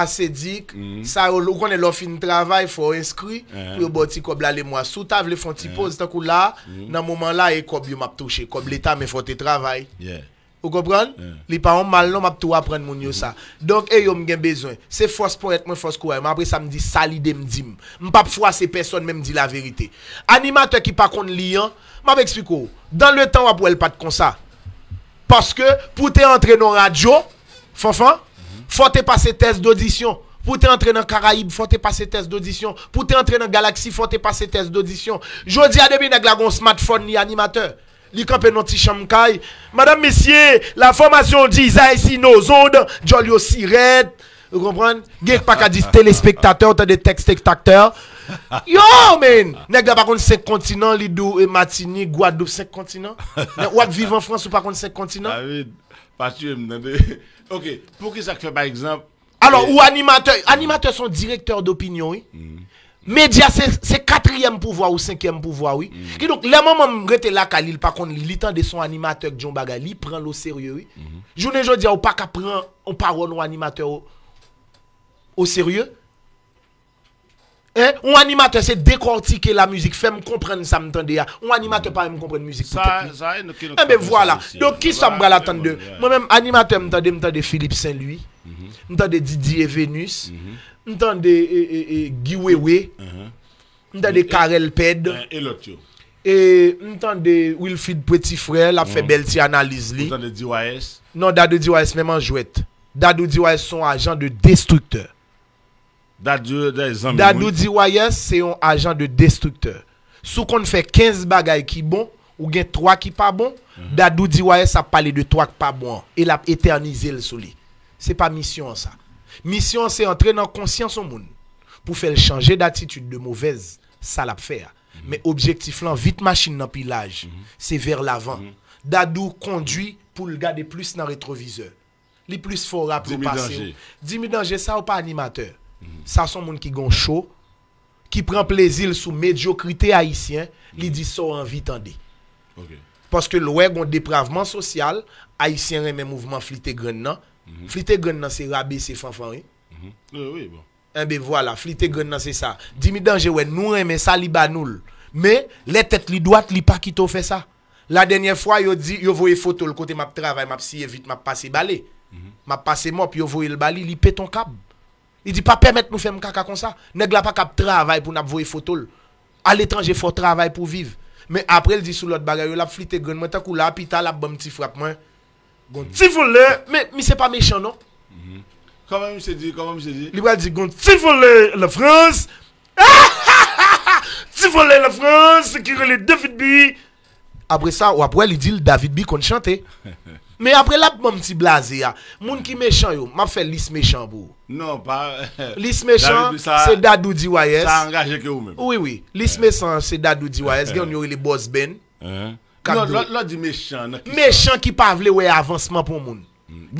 asedik, sa ou konen lo fin travay, fo o inskri, pou yo boti kob la le mwa sotav, le fon ti poz, takou la, nan mouman la, e kob yo map touche, kob leta me fote travay. Vous comprenez Les parents mal non, m'a tout apprendre mon ça. Donc eux, eh, yo besoin. C'est force pour être moi force courage. Après ça me dit salide me dit. M'pa ces personnes même dit la vérité. Animateur qui pas contre lien, m'a expliquer. Dans le temps ne elle pas de comme ça. Parce que pour te entrer dans radio, fanfan, faut te passer test d'audition. Pour te entrer dans Caraïbe, faut te passer test d'audition. Pour te entrer dans Galaxy, faut te passer test d'audition. Jodi a depuis smartphone ni animateur li kampe un ti chamkay. Madame, messieurs, la formation nos zones. nos Sinozond, Jolio Siret, vous comprenez Gek pas ka di téléspectateur, t'as des textes acteurs. Yo, man Nèg pas qu'on cinq 5 continents, li et Matini, Guadou 5 continents. Ou ak en France ou ah pas contre 5 continents? David, pas tu OK, pour qui ça fait par exemple? Alors, ou animateur, Animateurs sont directeurs d'opinion, oui. Mm. Média, c'est quatrième pouvoir ou cinquième pouvoir, oui. Mm -hmm. Qui donc, la maman me là, Kalil, par contre, il de son animateur, John Bagali, prend le sérieux, oui. Je ne dis pas qu'à prendre une parole ou animateur au, sérieux. Hein? un animateur, c'est décortiquer la musique, faire me comprendre ça, m'entendez. Un animateur, mm. pas me comprendre musique. Ça, ça, est Eh bien, voilà. Donc, qui ça me l'attendre Moi-même, animateur, m'entendez, m'entendez Philippe Saint-Louis, mm-hmm. m'entendez Didier Vénus, mm-hmm. Un tan de e, e, e, Giwewe Un uh-huh. tan de Karel Ped Un tan de Wilfried Petit Frère La febel uh-huh. ti analize li Un tan de D.Y.S Non, dadou D.Y.S menman jwet Dadou D.Y.S son agent de destructeur Dadou D.Y.S Se yon agent de destructeur Sou kon fè 15 bagay ki bon Ou gen 3 ki pa bon uh-huh. Dadou D.Y.S ap pale de 3 ki pa bon El ap eternize l sou li Se pa mission sa Misyon se entre nan konsyanson moun. Pou fèl chanje d'atitude de mouvez, sa la p'fèr. Mè mhm. objektif lan, vit machin nan pilaj. Mhm. Se ver l'avan. Mhm. Da d'ou kondwi pou l'ga de plus nan retroviseur. Li plus fora pou pasir. Dimi dange, sa ou pa animateur. Sa son moun ki gon chou. Ki pren plézil sou mediokrite haisyen. Li diso an vitande. Paske lwè gon depraveman sosyal. Haisyen remè mouvman flite grennan. Mhm. Flite gwen nan se rabe se fanfan e mhm. Ebe eh bon. eh voilà flite gwen nan se sa Dimi danje we nou reme sa li banoul Me le tet li doat li pa kito fe sa La denye fwa yo di yo voye fotol kote map travay map siye vite map pase bale mhm. Map pase mop yo voye l bali li peton kab I di pa permet nou fem kaka kon sa Neg la pa kap travay pou nap voye fotol Al etranje fwa travay pou viv Me apre li di sou lot bagay yo la flite gwen Mwen ten kou la apita la bom ti fwap mwen Gon tifole, men mi se pa mechant non? Kama mi se di? Lui wè di gon tifole la France Tifole la France, ki wè li David B Apre sa wè apre li di l David B kon chante Men apre la mwen ti blaze ya Moun ki mechant yo, ma fè lis mechant bou Non pa Lis mechant, se dadou diwa yes Sa angaje ke ou men Oui oui, lis mechant se dadou diwa yes Gen yon yon li boss ben Hmm Non, l'autre dit méchant. Méchant qui pas voulu avancement pour monde.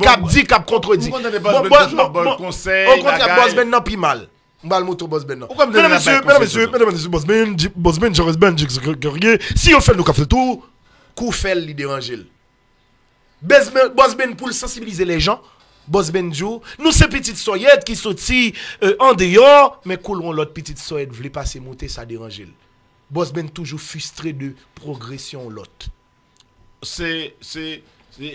Cap mm. dit cap contredit. Ben bon bon conseil. Au contraire boss ben non pi mal. On moto boss ben non. Mesdames messieurs, mesdames messieurs, messieurs boss ben boss ben, ben si on fait nous café tout coup fait le déranger. Ben, boss pour sensibiliser les gens. Boss Benjou, nous ces petites soyettes qui sortent euh, en dehors, mais coulons l'autre petite soyette, voulez passer monter, ça dérange boss ben toujours frustré de progression l'autre. C'est c'est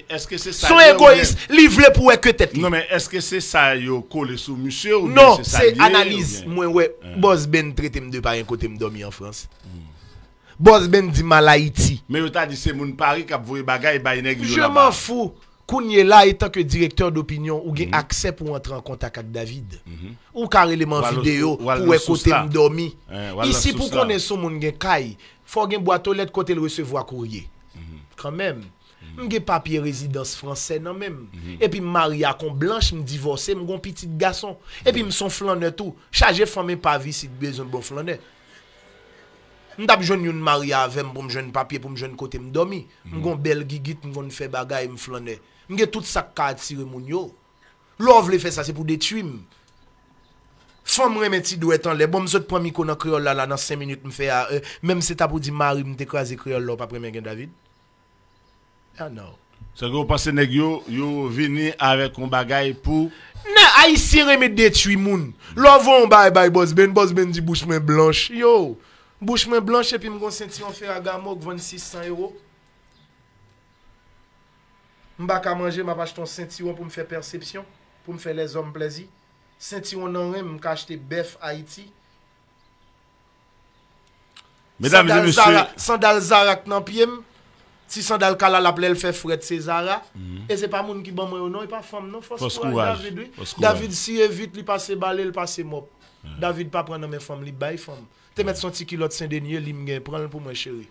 est-ce que c'est ça Son égoïste, livré pour que tête. Non mais est-ce que c'est ça yo collé sous monsieur ou Non, c'est analyse. Moi ouais, hein. boss ben traité de par un côté me dormir en France. Hmm. Boss ben dit mal à Haïti. Mais tu as dit c'est mon pari qui a voué bagaille ba Je m'en fous. Kounye là, étant que directeur d'opinion, ou mm accès pour entrer en contact avec David. Mhm. Ou carrément vidéo, ou écouter mdomi. Eh, Ici, pour connaître son monde, il faut une boîte aux lettres côté le recevoir courrier. Mhm. Quand même. Mhm. Mge papye résidence résidence nan non mm -hmm. puis Maria mari blanche me divose M gon pitit gason Epi m son flanet tou Chaje vie si sit besoin bon flanet M bon joun yon Maria avem Pou m joun papye pou m me kote côté domi mm -hmm. belle gon bel gigit m gon fe bagay me Mge tout sak ka atire moun yo. Lò vle fè sa, se pou detu im. Fò mre mè ti dwe tan lè. Bon, mse t'pran mi konan kriol la la nan 5 minut mfe a... Euh, Mèm se ta pou di mari mte kwa zi kriol lò pa premen gen David. Ya ah, nou. Se gè ou pa sè neg yo, yo vini avè kon bagay pou... Nè, a yi sire mè detu im moun. Lò von bay bay boz ben, boz ben di bouche mè blanche. Yo, bouche mè blanche epi mgon senti an fè aga mok 2600 euro. M baka manje, m apache ton sentiron pou m fè perception, pou m fè lèzom plèzi. Sentiron nan rèm, m kache te bef Haiti. Sandal zara k nan pièm, ti sandal kalal aple l fè fred se zara. E se pa moun ki ban mwen yo nan, e pa fòm nan, fòs kouaj. David si evit li pase balè, li pase mop. David pa pran nan men fòm, li bay fòm. Te met son ti kilot sen denye, li m gen pran l pou mwen chèri.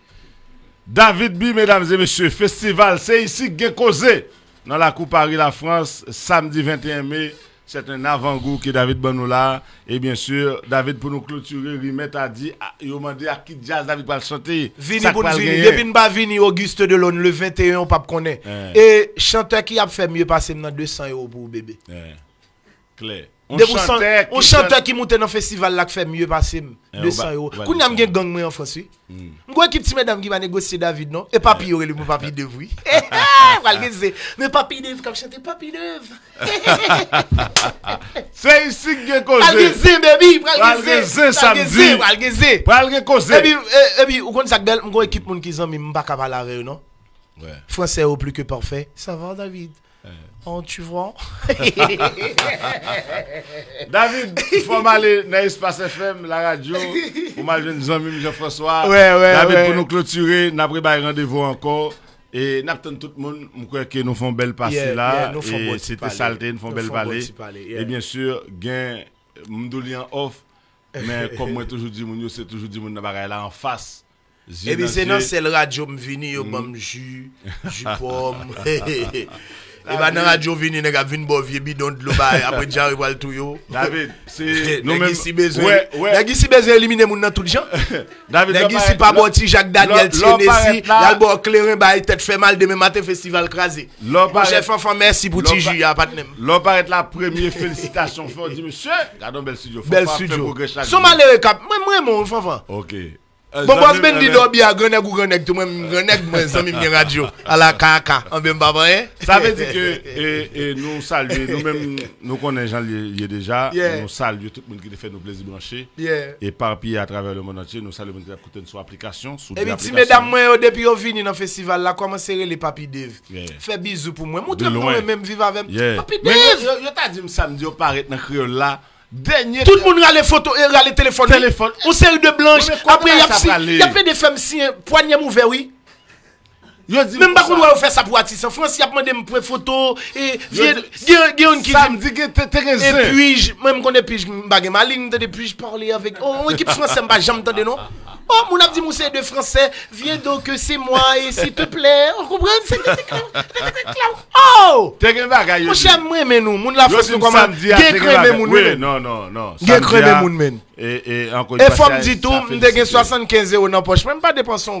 David B, mesdames et messieurs, festival, c'est ici Gekose, dans la Coupe Paris La France, samedi 21 mai. C'est un avant-goût que David Banoula. Et bien sûr, David, pour nous clôturer, Rimet a dit, il a demandé à qui jazz David va chanter. Vini pour vini. Depuis ne pas vini, Auguste Delon, le 21, on pas connaît. Eh. Et chanteur qui a fait mieux passer maintenant 200 euros pour bébé. Eh. Claire. On chanteur chanteur qui monte dans le festival là qui fait mieux passer 200 euros. Quand on a un gang en France, on voit équipe petit madame qui va négocier David, non Et papy eh. aurait le mot papy de vous. Eh, eh, mais papy de comme chante papy de C'est ici que j'ai causé. Algézé, baby, algézé. samedi. Algézé, algézé. Et puis, et puis, on connaît ça belle, on équipe qui zami, hein, m'pa capable la réunion. Ouais. Français au plus que parfait. Ça va David. Oh, tu vois... David, il faut m'aller dans l'espace FM, la radio, pour m'aller nous amis Jean-François. Ouais, ouais, David, pour nous clôturer, nous avons rendez-vous encore. Et n'attend tout le monde, je crois que nous faisons belle passer là. et c'était saleté, nous faisons belle parler. Et bien sûr, gain, en off. Mais comme moi toujours dis, c'est toujours dit, mon bagaille là en face. Et bien c'est non, c'est le radio, je venu, je mm. jus, jus pomme. E eh ba ben, nan ah, radyo vini nega vin bo vie bidon dlo bay apre djan rewal tou yo. David, se... Negi si bezwen, negi si bezwen elimine moun nan tout jan. Negi si pa boti Jacques Daniel Tienesi, yal bo kleren bay tet fe mal deme maten festival krasi. Mwen chè fanfan mersi pou ti ju ya patnem. Lò paret la premye felicitasyon fè, on di monsye, gado bel studio, fanfan fè progrè chak. Sou malè rekap, mwen mwen moun fanfan. Ok. Euh, bon, bon, je me dis, bien, grand nègre ou grand nègre, tout le monde, grand nègre, moi, ça me radio, à la caca, en bien papa, hein? Ça veut dire que, nous saluons, nous-mêmes, nous connaissons Jean-Lié déjà, nous saluons tout le monde qui fait nos plaisirs branchés, et parpillés à travers le monde entier, nous saluons le monde qui sur application, sur Et puis, si mesdames, moi, depuis qu'on fini dans le festival, là, comment serrer les papi Dave? Fais bisous pour moi, montre-moi, même vivre avec Papy Dave! Je t'ai dit samedi, on paraît dans le créole là, Dernier Tout le monde a les photos, a les téléphones. Téléphone. On série de blanches Après, il y a fait des femmes si hein, poignet ouvert, oui. Même pas qu'on doit faire ça pour artiste. En France, il y a demandé pour une photo. Et Guillaume qui dit. Et puis, même qu'on est puis, je me bague ma ligne, depuis je parlais avec. Oh, équipe française, je jamais bague, non? Oh, mon abdi est de français, viens donc, c'est moi, et s'il te plaît, on comprend, Oh! T'es clair. Oh Moi, j'aime moi, mais nous, mon la France, nous, comment? mon Oui, non, non, non. mon Et, et, encore une Et, tout, 75 euros dans poche, même pas dépenser en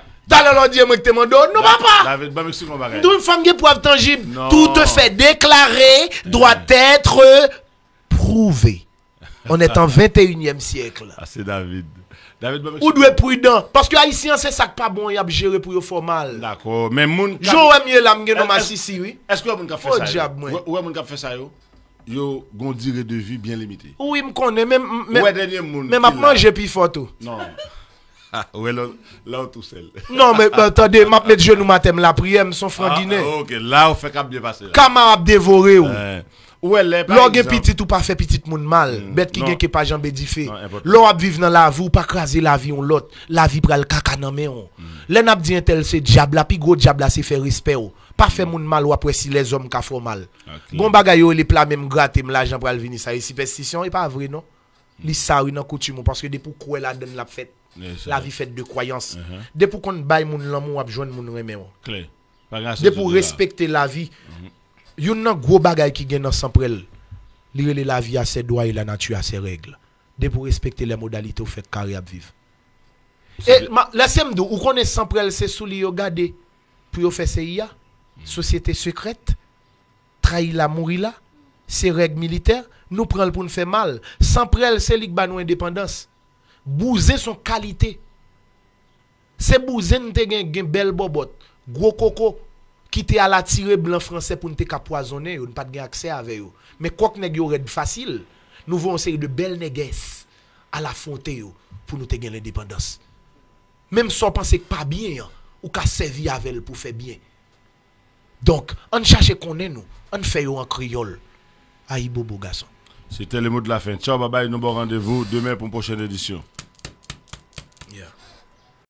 T'allais leur dire directement, non, papa. David, Tout bah, une femme qui est preuve tangible. Tout te fait déclarer doit être prouvé. On est en 21e siècle. Ah, c'est David. David bah, Ou doit prudent. Parce que haïtien, c'est ça qui pas bon, il a géré pour le formal. D'accord. Mais mon. J'aurais mieux la dans ma sissi, oui. Est-ce que vous avez oh, fait ça? Ou vous avez fait ça? yo gon durée de vie bien limitée. Oui, me connais même même ouais, dernier monde. Mais maintenant, j'ai plus photo. Non. Ah, ouais, là, là, non, mais bah, attendez, m'a mettre ou matem la prière, me sont ah, ah, ok, là, on fait cap bien passer. Kama a dévoré ou. Eh. Ouais, là, L'orgue petit ou pas fait petit monde mal. Hmm. Bête qui gagne qui pas jambé diffé. L'on a vivre dans la vie ou pas craser la vie on l'autre. La vie pral caca nan mais on. Hmm. L'en a dit tel c'est diable la, puis gros diable c'est faire respect ou. Pas faire hmm. moun mal ou après si les hommes qui font mal. Bon bagay les plats même gratter l'argent pral venir ça superstition et pas vrai non. Li sa ou coutume parce que depuis quoi la donne la fête. La vie faite de croyances. Uh-huh. De pour qu'on baille mon l'amour, on joindre mon De Dès pour respecter la vie. Il y a gros bagaille qui gagne dans Samprel. Lire la vie à ses droits et la nature à ses règles. De pour respecter les modalités fait carré à vivre. Et la où qu'on est sans Samprel, c'est sous l'yo gade Puis société secrète, trahi la mourir là, règles militaires, nous prenons pour nous faire mal. Samprel, c'est l'Igbanou indépendance. Bouser son qualité. C'est bouze nous te gen, gen belle bobot, gros coco qui te à la tirer blanc français pour nous te capoisonner, nous pas gen accès avec eux. Mais quoi que nèg yo red facile, nous voulons série de belles négesses à la fontaine pour nous te l'indépendance. Même sans penser que pas bien, hein, ou qu'à servir avec pour faire bien. Donc, on cherche qu'on est nous, on fait en créole. Aïe, bobo garçon. C'était le mot de la fin. Ciao, bye bye. Nous bon rendez-vous demain pour une prochaine édition.